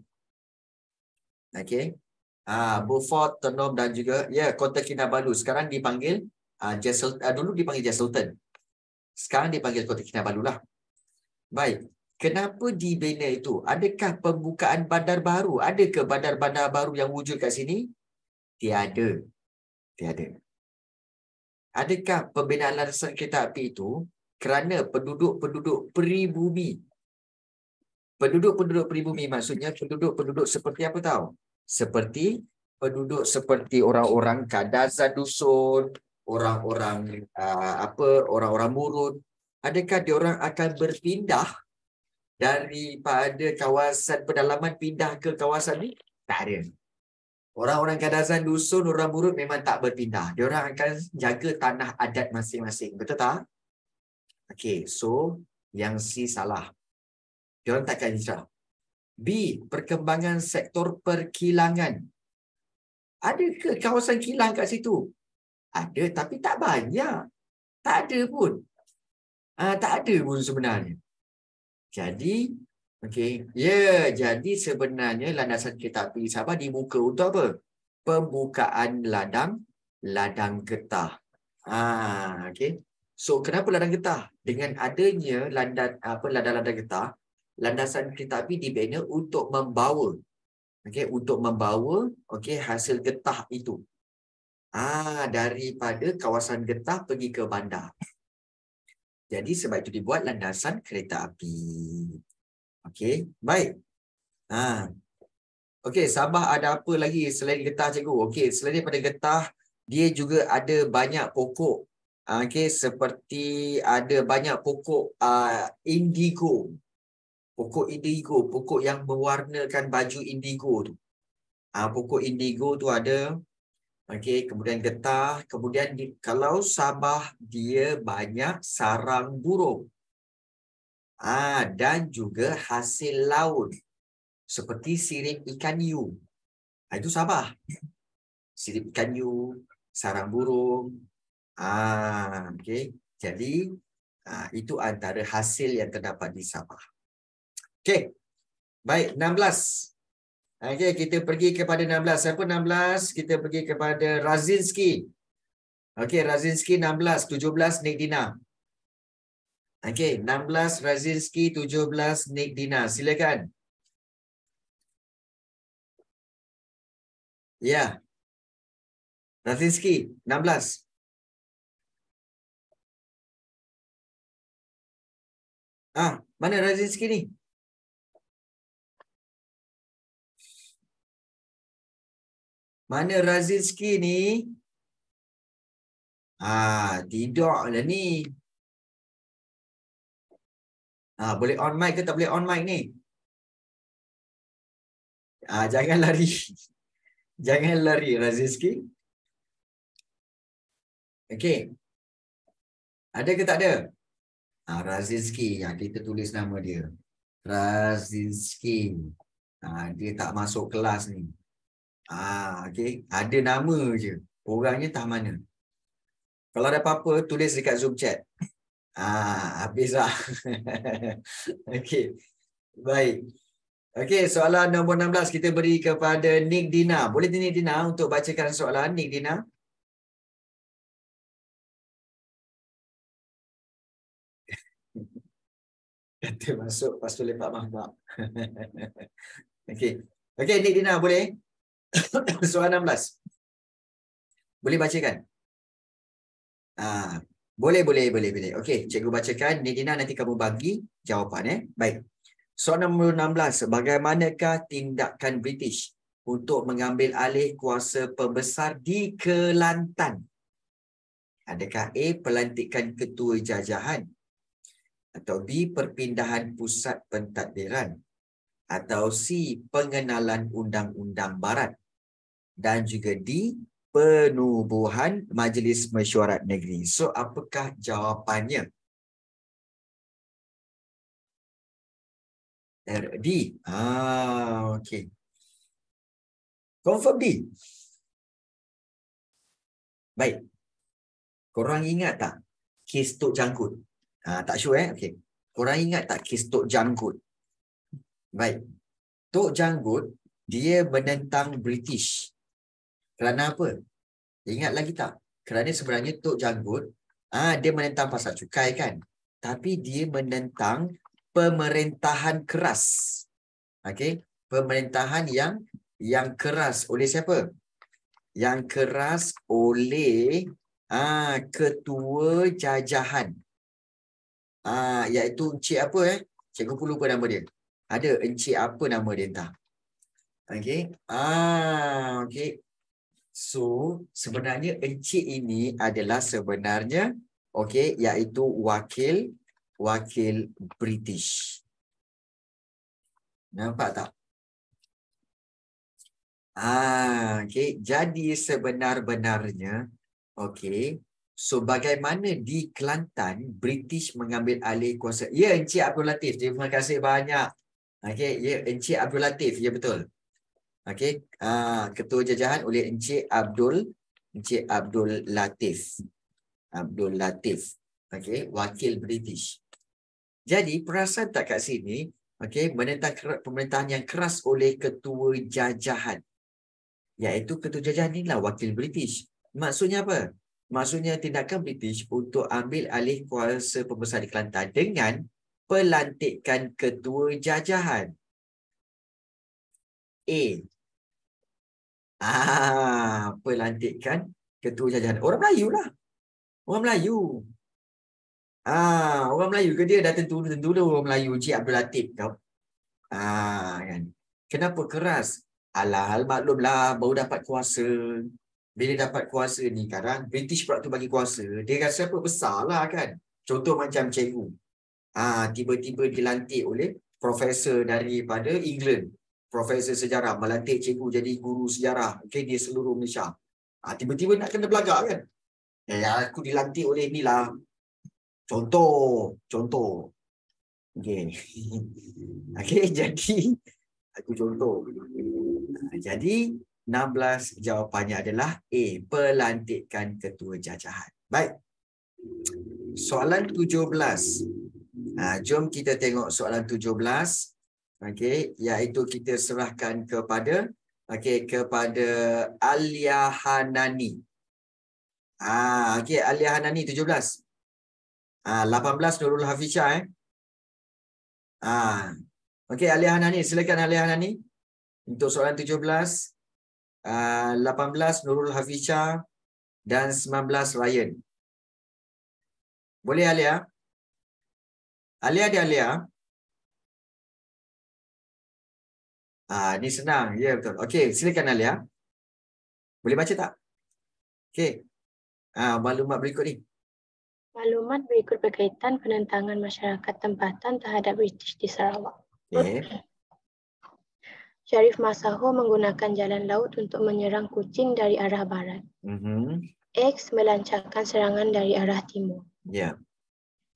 Okey. Ah hmm. Buford, Tenom dan juga ya yeah, Kota Kinabalu sekarang dipanggil ah Jessel, ah, dulu dipanggil Jesselton. Sekarang dipanggil Kota Kinabalu lah. Baik. Kenapa dibina itu? Adakah pembukaan bandar baru? Adakah bandar-bandar baru yang wujud kat sini? Tiada. Tiada adakah pembinaan landasan kereta api itu kerana penduduk-penduduk peribumi? Penduduk-penduduk peribumi maksudnya penduduk-penduduk seperti apa tahu? Seperti penduduk seperti orang-orang kadazan dusun, orang-orang ah, apa, orang-orang murun. Adakah orang akan berpindah daripada kawasan pedalaman pindah ke kawasan ni? Tak ada. Orang-orang kadazan dusun, orang burut memang tak berpindah. Dia orang akan jaga tanah adat masing-masing. Betul tak? Okay, so yang C salah. Dia orang takkan hijrah. B, perkembangan sektor perkilangan. Ada ke kawasan kilang kat situ? Ada tapi tak banyak. Tak ada pun. Uh, tak ada pun sebenarnya. Jadi Okey. Ya, yeah, jadi sebenarnya landasan kereta api Sabah dibuka untuk apa? Pembukaan ladang ladang getah. Ah, okey. So kenapa ladang getah? Dengan adanya landan apa ladang-ladang getah, landasan kereta api dibina untuk membawa okey, untuk membawa okey hasil getah itu. Ah, daripada kawasan getah pergi ke bandar. Jadi sebab itu dibuat landasan kereta api. Okey, baik. Ha. Okey, Sabah ada apa lagi selain getah cikgu? Okey, selain daripada getah, dia juga ada banyak pokok. Ah, okey, seperti ada banyak pokok uh, indigo. Pokok indigo, pokok yang mewarnakan baju indigo tu. Ah uh, pokok indigo tu ada. Okey, kemudian getah, kemudian di, kalau Sabah dia banyak sarang burung. Ah dan juga hasil laut seperti sirip ikan hiu. Ah itu Sabah. Sirip ikan hiu, sarang burung. Ah okey. Jadi ah itu antara hasil yang terdapat di Sabah. Okey. Baik, 16. Okey, kita pergi kepada 16. Siapa 16? Kita pergi kepada Razinski. Okey, Razinski 16, 17 Negdina. Okey, 16 Razinski, 17 Nick Dina. Silakan. Ya. Yeah. Razinski, 16. Ah, mana Razinski ni? Mana Razinski ni? Ah, tidaklah ni. Ha, boleh on mic ke tak boleh on mic ni? Ha, jangan lari. jangan lari Razizki. Okey, Ada ke tak ada? Ha, Razizki. Ha, ya, kita tulis nama dia. Razizki. Ha, dia tak masuk kelas ni. Ha, okey Ada nama je. Orangnya tak mana. Kalau ada apa-apa, tulis dekat Zoom chat. Ah, habis lah. Okey. Baik. Okay, soalan nombor 16 kita beri kepada Nick Dina. Boleh Nick Dina untuk bacakan soalan Nick Dina? Kata masuk, lepas tu lepak mahmak. Okay. Okay, Nick Dina boleh? soalan 16. Boleh bacakan? Ah, boleh, boleh, boleh. boleh. Okey, cikgu bacakan. Nidina, nanti kamu bagi jawapan. Eh? Baik. Soalan nombor 16. Bagaimanakah tindakan British untuk mengambil alih kuasa pembesar di Kelantan? Adakah A, pelantikan ketua jajahan? Atau B, perpindahan pusat pentadbiran? Atau C, pengenalan undang-undang barat? Dan juga D, penubuhan Majlis Mesyuarat Negeri. So apakah jawapannya? D. Ah, okay. Confirm D. Baik. Korang ingat tak kes Tok Jangkut? Ah, tak sure eh? Okey. Korang ingat tak kes Tok Jangkut? Baik. Tok Jangkut, dia menentang British. Kerana apa? Ingat lagi tak? Kerana sebenarnya Tok Janggut, ah dia menentang pasal cukai kan? Tapi dia menentang pemerintahan keras. Okey, pemerintahan yang yang keras oleh siapa? Yang keras oleh ah ketua jajahan. Ah iaitu Encik apa eh? Cikgu pun lupa nama dia. Ada Encik apa nama dia entah. Okey. Ah okey. So sebenarnya encik ini adalah sebenarnya okey iaitu wakil wakil British. Nampak tak? Ah, okey. Jadi sebenar-benarnya okey. So bagaimana di Kelantan British mengambil alih kuasa? Ya Encik Abdul Latif, terima kasih banyak. Okey, ya Encik Abdul Latif, ya betul. Okey, ah ketua jajahan oleh Encik Abdul Encik Abdul Latif. Abdul Latif. Okey, wakil British. Jadi perasan tak kat sini, okey, menentang pemerintahan yang keras oleh ketua jajahan. yaitu ketua jajahan inilah wakil British. Maksudnya apa? Maksudnya tindakan British untuk ambil alih kuasa pembesar di Kelantan dengan pelantikan ketua jajahan. A. Ah, pelantikan ketua jajahan orang Melayu lah. Orang Melayu. Ah, orang Melayu ke dia dah tentu tentu dah orang Melayu Cik Abdul Latif kau. Ah, kan. Kenapa keras? Alah, hal maklum lah baru dapat kuasa. Bila dapat kuasa ni sekarang, British pula tu bagi kuasa. Dia rasa apa? Besarlah kan. Contoh macam cikgu. Ah, tiba-tiba dilantik oleh profesor daripada England profesor sejarah melantik cikgu jadi guru sejarah okey di seluruh Malaysia. Ha, tiba-tiba nak kena belagak kan? Eh aku dilantik oleh inilah. Contoh, contoh. Okey. Okey jadi aku contoh. Ah, jadi 16 jawapannya adalah A pelantikan ketua jajahan. Baik. Soalan 17. Ha, ah, jom kita tengok soalan 17 okey iaitu kita serahkan kepada okey kepada Alia Hanani ah okey Alia Hanani 17 ah 18 Nurul Hafisha eh ah okey Alia Hanani silakan Alia Hanani untuk soalan 17 Uh, 18 Nurul Hafisha dan 19 Ryan. Boleh Alia? Alia dia Alia? Ya. Ah, ni senang. Ya, yeah, betul. Okey, silakan Alia. Boleh baca tak? Okey. Ah, maklumat berikut ni. Maklumat berikut berkaitan penentangan masyarakat tempatan terhadap British di Sarawak. Yeah. Syarif Masaho menggunakan jalan laut untuk menyerang kucing dari arah barat. Mm-hmm. X melancarkan serangan dari arah timur. Yeah.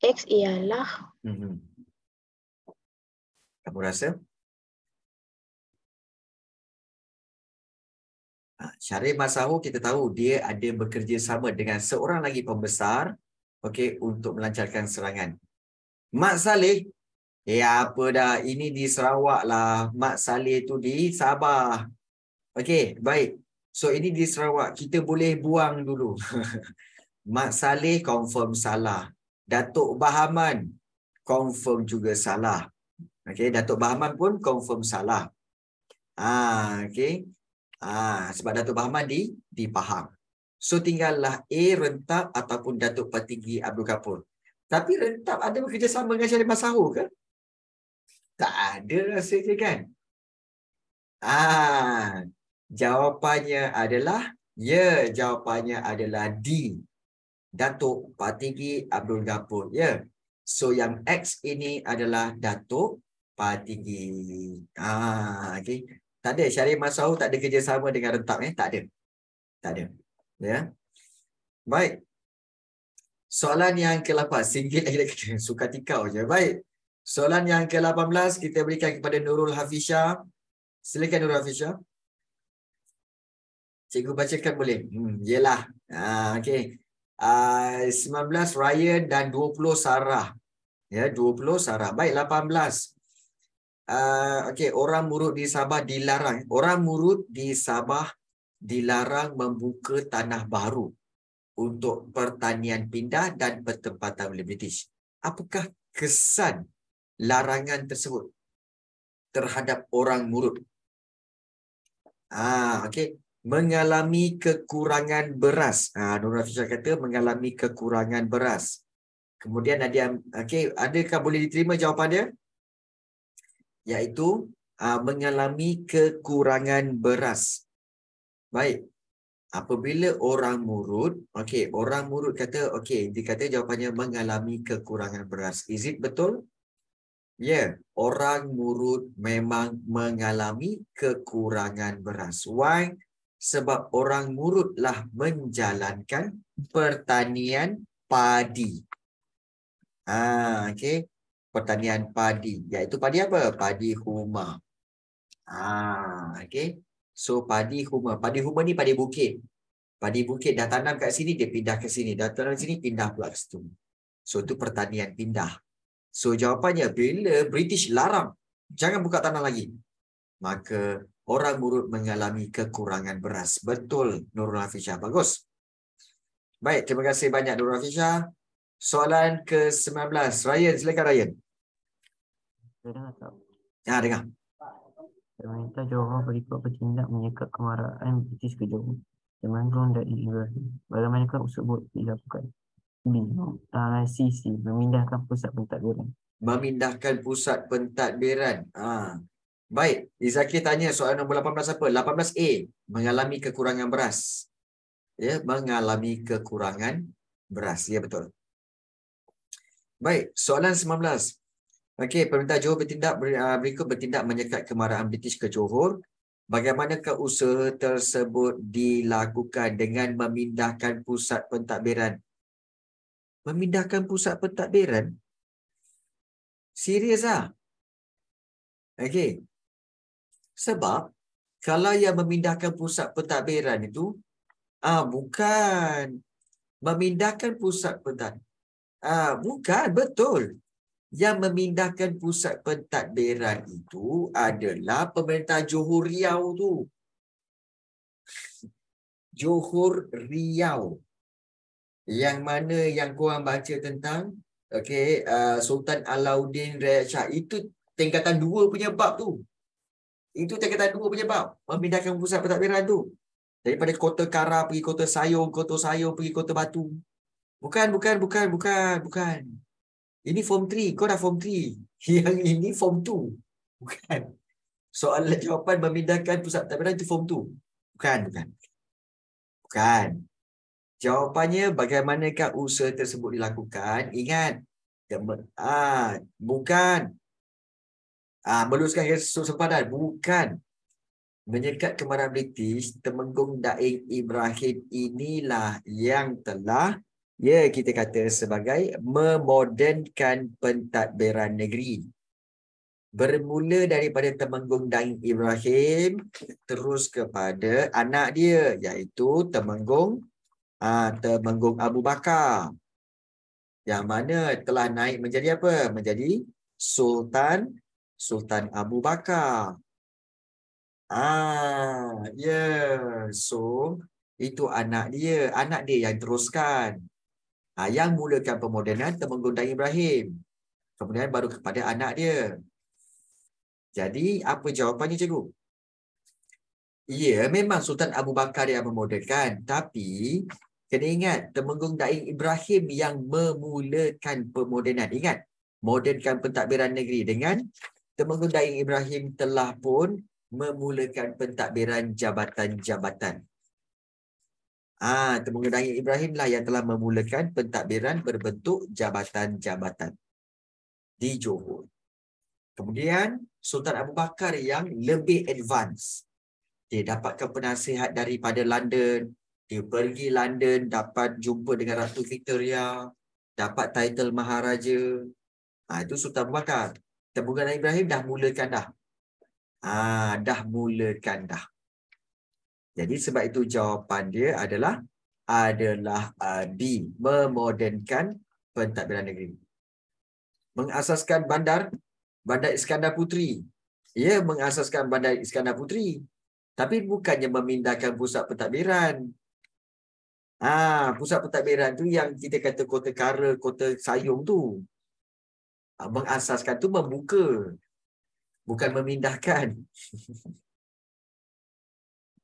X ialah... Mm-hmm. Kamu rasa? Ha, syarif Masahu kita tahu dia ada bekerja sama dengan seorang lagi pembesar okey untuk melancarkan serangan. Mat Saleh ya eh, apa dah ini di Sarawak lah Mat Saleh tu di Sabah. Okey, baik. So ini di Sarawak kita boleh buang dulu. Mat Saleh confirm salah. Datuk Bahaman confirm juga salah. Okey, Datuk Bahaman pun confirm salah. Ah, okey. Ah, sebab Datuk Bahman di dipaham. So tinggallah A rentap ataupun Datuk Patigi Abdul Kapur. Tapi rentap ada bekerjasama dengan Syarif Masahu ke? Tak ada rasa kan? Ah, jawapannya adalah ya, yeah, jawapannya adalah D. Datuk Patigi Abdul Kapur. Ya. Yeah. So yang X ini adalah Datuk Patigi. Ah, okay. Tak ada Syarif Masau tak ada kerjasama dengan rentap eh? Tak ada. Tak ada. Ya. Baik. Soalan yang ke-8, singgit lagi dekat suka tikau je. Baik. Soalan yang ke-18 kita berikan kepada Nurul Hafisha. Silakan Nurul Hafisha. Cikgu bacakan boleh? Hmm, yalah. Ah, okay. ah, 19 Ryan dan 20 Sarah. Ya, 20 Sarah. Baik, 18. Ah, okay, orang murud di Sabah dilarang. Orang murud di Sabah dilarang membuka tanah baru untuk pertanian pindah dan pertempatan oleh British. Apakah kesan larangan tersebut terhadap orang murud? Ah, okay. Mengalami kekurangan beras. Ah, Nur Rafisha kata mengalami kekurangan beras. Kemudian ada okay, ada, boleh diterima jawapannya? iaitu uh, mengalami kekurangan beras. Baik. Apabila orang murud, okey, orang murud kata okey, dia kata jawapannya mengalami kekurangan beras. Is it betul? Ya, yeah. orang murud memang mengalami kekurangan beras. Why? Sebab orang murudlah menjalankan pertanian padi. Ah, okey pertanian padi iaitu padi apa padi huma ah ha, okey so padi huma padi huma ni padi bukit padi bukit dah tanam kat sini dia pindah ke sini dah tanam sini pindah pula ke situ so itu pertanian pindah so jawapannya bila british larang jangan buka tanah lagi maka orang murut mengalami kekurangan beras betul nurul afisha bagus baik terima kasih banyak nurul afisha Soalan ke-19. Ryan, silakan Ryan. Dengar tak? Ya, dengar. Pemerintah Johor berikut bertindak menyekat kemarahan British ke Johor. Temanggung dari Ibrahim. Bagaimanakah usut buat dilakukan? B. Uh, C. C. Memindahkan pusat beran. Memindahkan pusat beran. Ha. Baik, Izaki tanya soalan nombor 18 apa? 18A, mengalami kekurangan beras. Ya, mengalami kekurangan beras. Ya, betul. Baik, soalan 19. Okey, pemerintah Johor bertindak ah, berikut bertindak menyekat kemarahan British ke Johor. Bagaimanakah usaha tersebut dilakukan dengan memindahkan pusat pentadbiran? Memindahkan pusat pentadbiran? Serius ah. Okey. Sebab kalau yang memindahkan pusat pentadbiran itu ah bukan memindahkan pusat pentadbiran. Ah bukan betul yang memindahkan pusat pentadbiran itu adalah pemerintah Johor Riau tu. Johor Riau. Yang mana yang kau korang baca tentang okey uh, Sultan Alauddin Riyad Shah. Itu tingkatan dua punya bab tu. Itu tingkatan dua punya bab. Memindahkan pusat pentadbiran tu. Daripada kota Kara pergi kota Sayong, kota Sayong pergi kota Batu. Bukan, bukan, bukan, bukan, bukan. Ini form 3, kau dah form 3. Yang ini form 2. Bukan. Soalan jawapan memindahkan pusat tabiran itu form 2. Bukan, bukan. Bukan. Jawapannya bagaimanakah usaha tersebut dilakukan? Ingat. Ah, bukan. Ah, meluluskan kesempatan. sempadan. Bukan. Menyekat kemarahan British, Temenggung Daing Ibrahim inilah yang telah ya kita kata sebagai memodenkan pentadbiran negeri bermula daripada Temenggung Dang Ibrahim terus kepada anak dia iaitu Temenggung ah Temenggung Abu Bakar yang mana telah naik menjadi apa menjadi sultan Sultan Abu Bakar ah ya yeah. so itu anak dia anak dia yang teruskan yang mulakan pemodenan Temenggung Dan Ibrahim. Kemudian baru kepada anak dia. Jadi apa jawapannya cikgu? Ya, memang Sultan Abu Bakar yang memodenkan. Tapi kena ingat Temenggung Dan Ibrahim yang memulakan pemodenan. Ingat, modenkan pentadbiran negeri dengan Temenggung Dan Ibrahim telah pun memulakan pentadbiran jabatan-jabatan. Ah, ha, temudai Ibrahim lah yang telah memulakan pentadbiran berbentuk jabatan-jabatan di Johor. Kemudian Sultan Abu Bakar yang lebih advance. Dia dapatkan penasihat daripada London. Dia pergi London dapat jumpa dengan Ratu Victoria. Dapat title Maharaja. Ha, itu Sultan Abu Bakar. Temudai Ibrahim dah mulakan dah. Ah, ha, dah mulakan dah. Jadi sebab itu jawapan dia adalah adalah uh, D, memodernkan pentadbiran negeri. Mengasaskan bandar, Bandar Iskandar Puteri. Ya, mengasaskan Bandar Iskandar Puteri. Tapi bukannya memindahkan pusat pentadbiran. Ah, pusat pentadbiran tu yang kita kata kota kara, kota sayung tu. Mengasaskan tu membuka. Bukan memindahkan.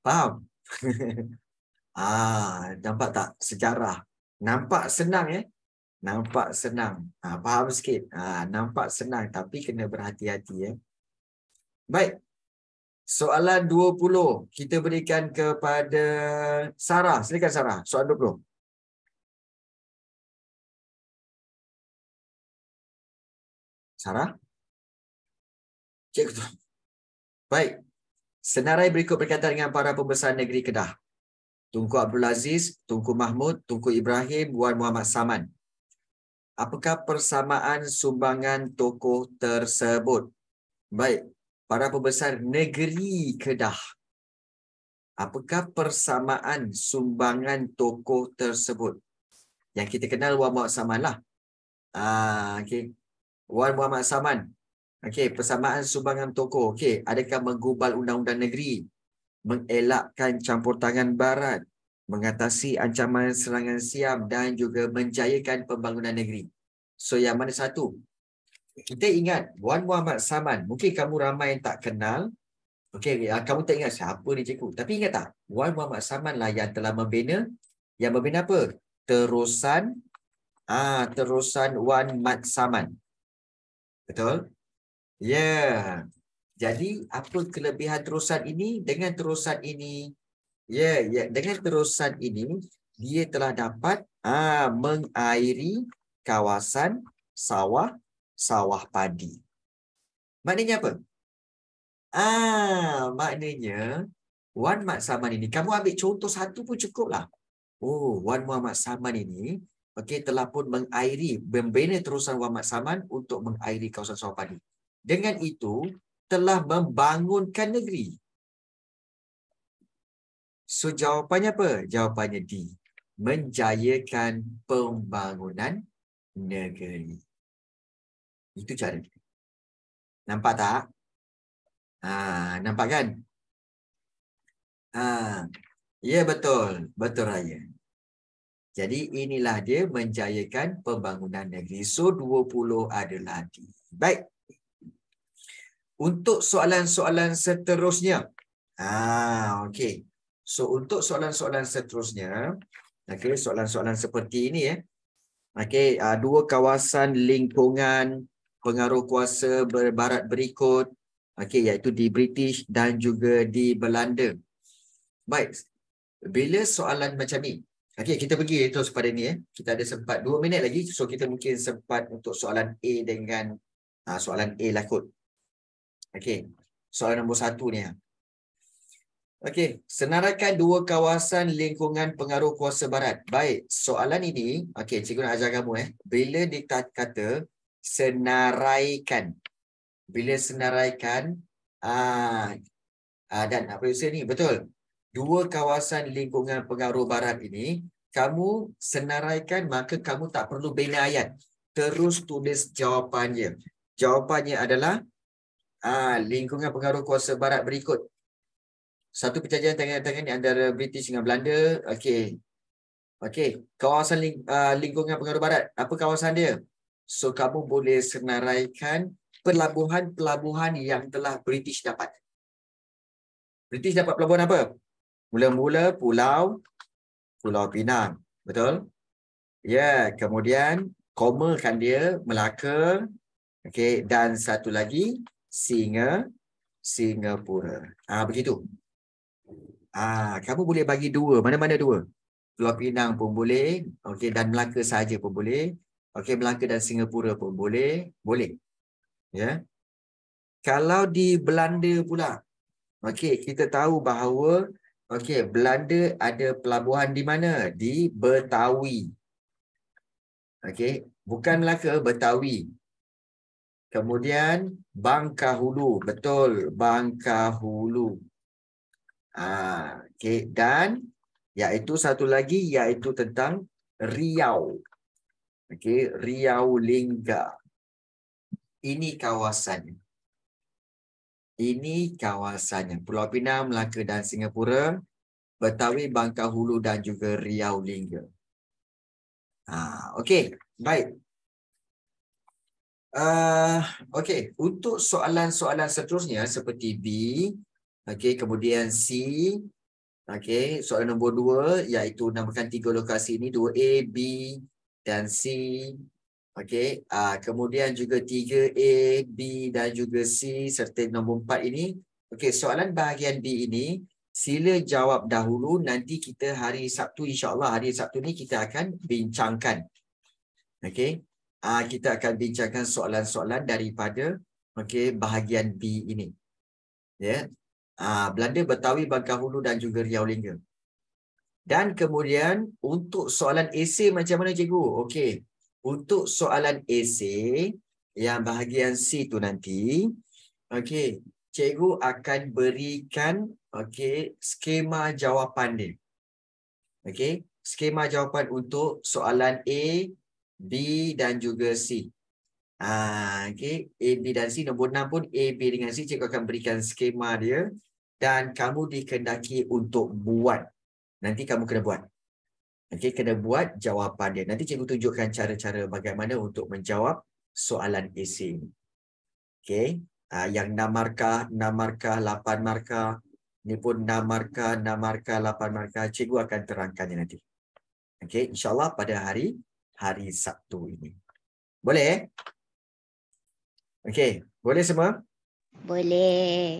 Faham? ah, nampak tak sejarah? Nampak senang ya? Eh? Nampak senang. Ah, faham sikit. Ah, nampak senang tapi kena berhati-hati ya. Eh? Baik. Soalan 20 kita berikan kepada Sarah. Silakan Sarah, soalan 20. Sarah? Cikgu. Baik, Senarai berikut berkaitan dengan para pembesar negeri Kedah. Tunku Abdul Aziz, Tunku Mahmud, Tunku Ibrahim, Wan Muhammad Saman. Apakah persamaan sumbangan tokoh tersebut? Baik, para pembesar negeri Kedah. Apakah persamaan sumbangan tokoh tersebut? Yang kita kenal Wan Muhammad Saman lah. Ah, okay. Wan Muhammad Saman, Okey, persamaan sumbangan toko. Okey, adakah menggubal undang-undang negeri? Mengelakkan campur tangan barat? Mengatasi ancaman serangan siam dan juga menjayakan pembangunan negeri? So, yang mana satu? Kita ingat Wan Muhammad Saman. Mungkin kamu ramai yang tak kenal. Okey, ya, kamu tak ingat siapa ni cikgu. Tapi ingat tak? Wan Muhammad Saman lah yang telah membina. Yang membina apa? Terusan. Ah, terusan Wan Mat Saman. Betul? Ya. Jadi apa kelebihan terusan ini dengan terusan ini? Ya, ya dengan terusan ini dia telah dapat ah mengairi kawasan sawah sawah padi. Maknanya apa? Ah, maknanya Wan Mat Saman ini kamu ambil contoh satu pun cukuplah. Oh, Wan Muhammad Saman ini okey telah pun mengairi membina terusan Wan Mat Saman untuk mengairi kawasan sawah padi. Dengan itu, telah membangunkan negeri. So, jawapannya apa? Jawapannya D. Menjayakan pembangunan negeri. Itu cara dia. Nampak tak? Ha, nampak kan? Ha, ya, betul. Betul raya. Jadi, inilah dia menjayakan pembangunan negeri. So, 20 adalah D. Baik untuk soalan-soalan seterusnya. Ah, okey. So untuk soalan-soalan seterusnya, okey, soalan-soalan seperti ini eh. Okey, uh, dua kawasan lingkungan pengaruh kuasa berbarat berikut, okey, iaitu di British dan juga di Belanda. Baik. Bila soalan macam ni, okey, kita pergi terus pada ni eh. Kita ada sempat 2 minit lagi, so kita mungkin sempat untuk soalan A dengan uh, soalan A lah kot. Okey. Soalan nombor satu ni. Ah. Okey. Senaraikan dua kawasan lingkungan pengaruh kuasa barat. Baik. Soalan ini. Okey. Cikgu nak ajar kamu eh. Bila dikata senaraikan. Bila senaraikan. Ah, ah dan apa yang saya ni? Betul. Dua kawasan lingkungan pengaruh barat ini. Kamu senaraikan maka kamu tak perlu bina ayat. Terus tulis jawapannya. Jawapannya adalah Ah, lingkungan pengaruh kuasa barat berikut. Satu perjanjian tangan-tangan di antara British dengan Belanda. Okey. Okey, kawasan ling, uh, lingkungan pengaruh barat. Apa kawasan dia? So kamu boleh senaraikan pelabuhan-pelabuhan yang telah British dapat. British dapat pelabuhan apa? Mula-mula pulau Pulau Pinang, betul? Ya, yeah. kemudian koma kan dia Melaka. Okey, dan satu lagi singa Singapura. Ah begitu. Ah kamu boleh bagi dua, mana-mana dua. Pulau Pinang pun boleh, okey dan Melaka saja pun boleh. Okey Melaka dan Singapura pun boleh, boleh. Ya. Yeah. Kalau di Belanda pula. Okey, kita tahu bahawa okey Belanda ada pelabuhan di mana? Di Betawi. Okey, bukan Melaka, Betawi. Kemudian bangka hulu, betul bangka hulu. Ah, okay. dan iaitu satu lagi iaitu tentang Riau. Okey, Riau Lingga. Ini kawasannya. Ini kawasannya Pulau Pinang, Melaka dan Singapura, Betawi, Bangka Hulu dan juga Riau Lingga. Ah, okey. Baik. Uh, ah, okay, untuk soalan-soalan seterusnya seperti B, okay, kemudian C, okay, soalan nombor dua iaitu nambahkan tiga lokasi ini, dua A, B dan C. Okay, uh, ah, kemudian juga tiga A, B dan juga C serta nombor empat ini. Okay, soalan bahagian B ini, sila jawab dahulu nanti kita hari Sabtu insyaAllah hari Sabtu ni kita akan bincangkan. Okay, uh, kita akan bincangkan soalan-soalan daripada okey bahagian B ini. Ya. Yeah. Uh, Belanda, Betawi, Bangkahulu dan juga Riau Lingga. Dan kemudian untuk soalan esei macam mana cikgu? Okey. Untuk soalan esei yang bahagian C tu nanti, okey, cikgu akan berikan okey skema jawapan dia. Okey, skema jawapan untuk soalan A, B dan juga C. Ah, okay. A, B dan C. Nombor 6 pun A, B dengan C. Cikgu akan berikan skema dia. Dan kamu dikendaki untuk buat. Nanti kamu kena buat. Okay, kena buat jawapan dia. Nanti cikgu tunjukkan cara-cara bagaimana untuk menjawab soalan esei ini. Okay. Ah, yang 6 markah, 6 markah, 8 markah. Ini pun 6 markah, 6 markah, 8 markah. Cikgu akan terangkannya nanti. Okay, InsyaAllah pada hari hari Sabtu ini. Boleh? Eh? Okey, boleh semua? Boleh.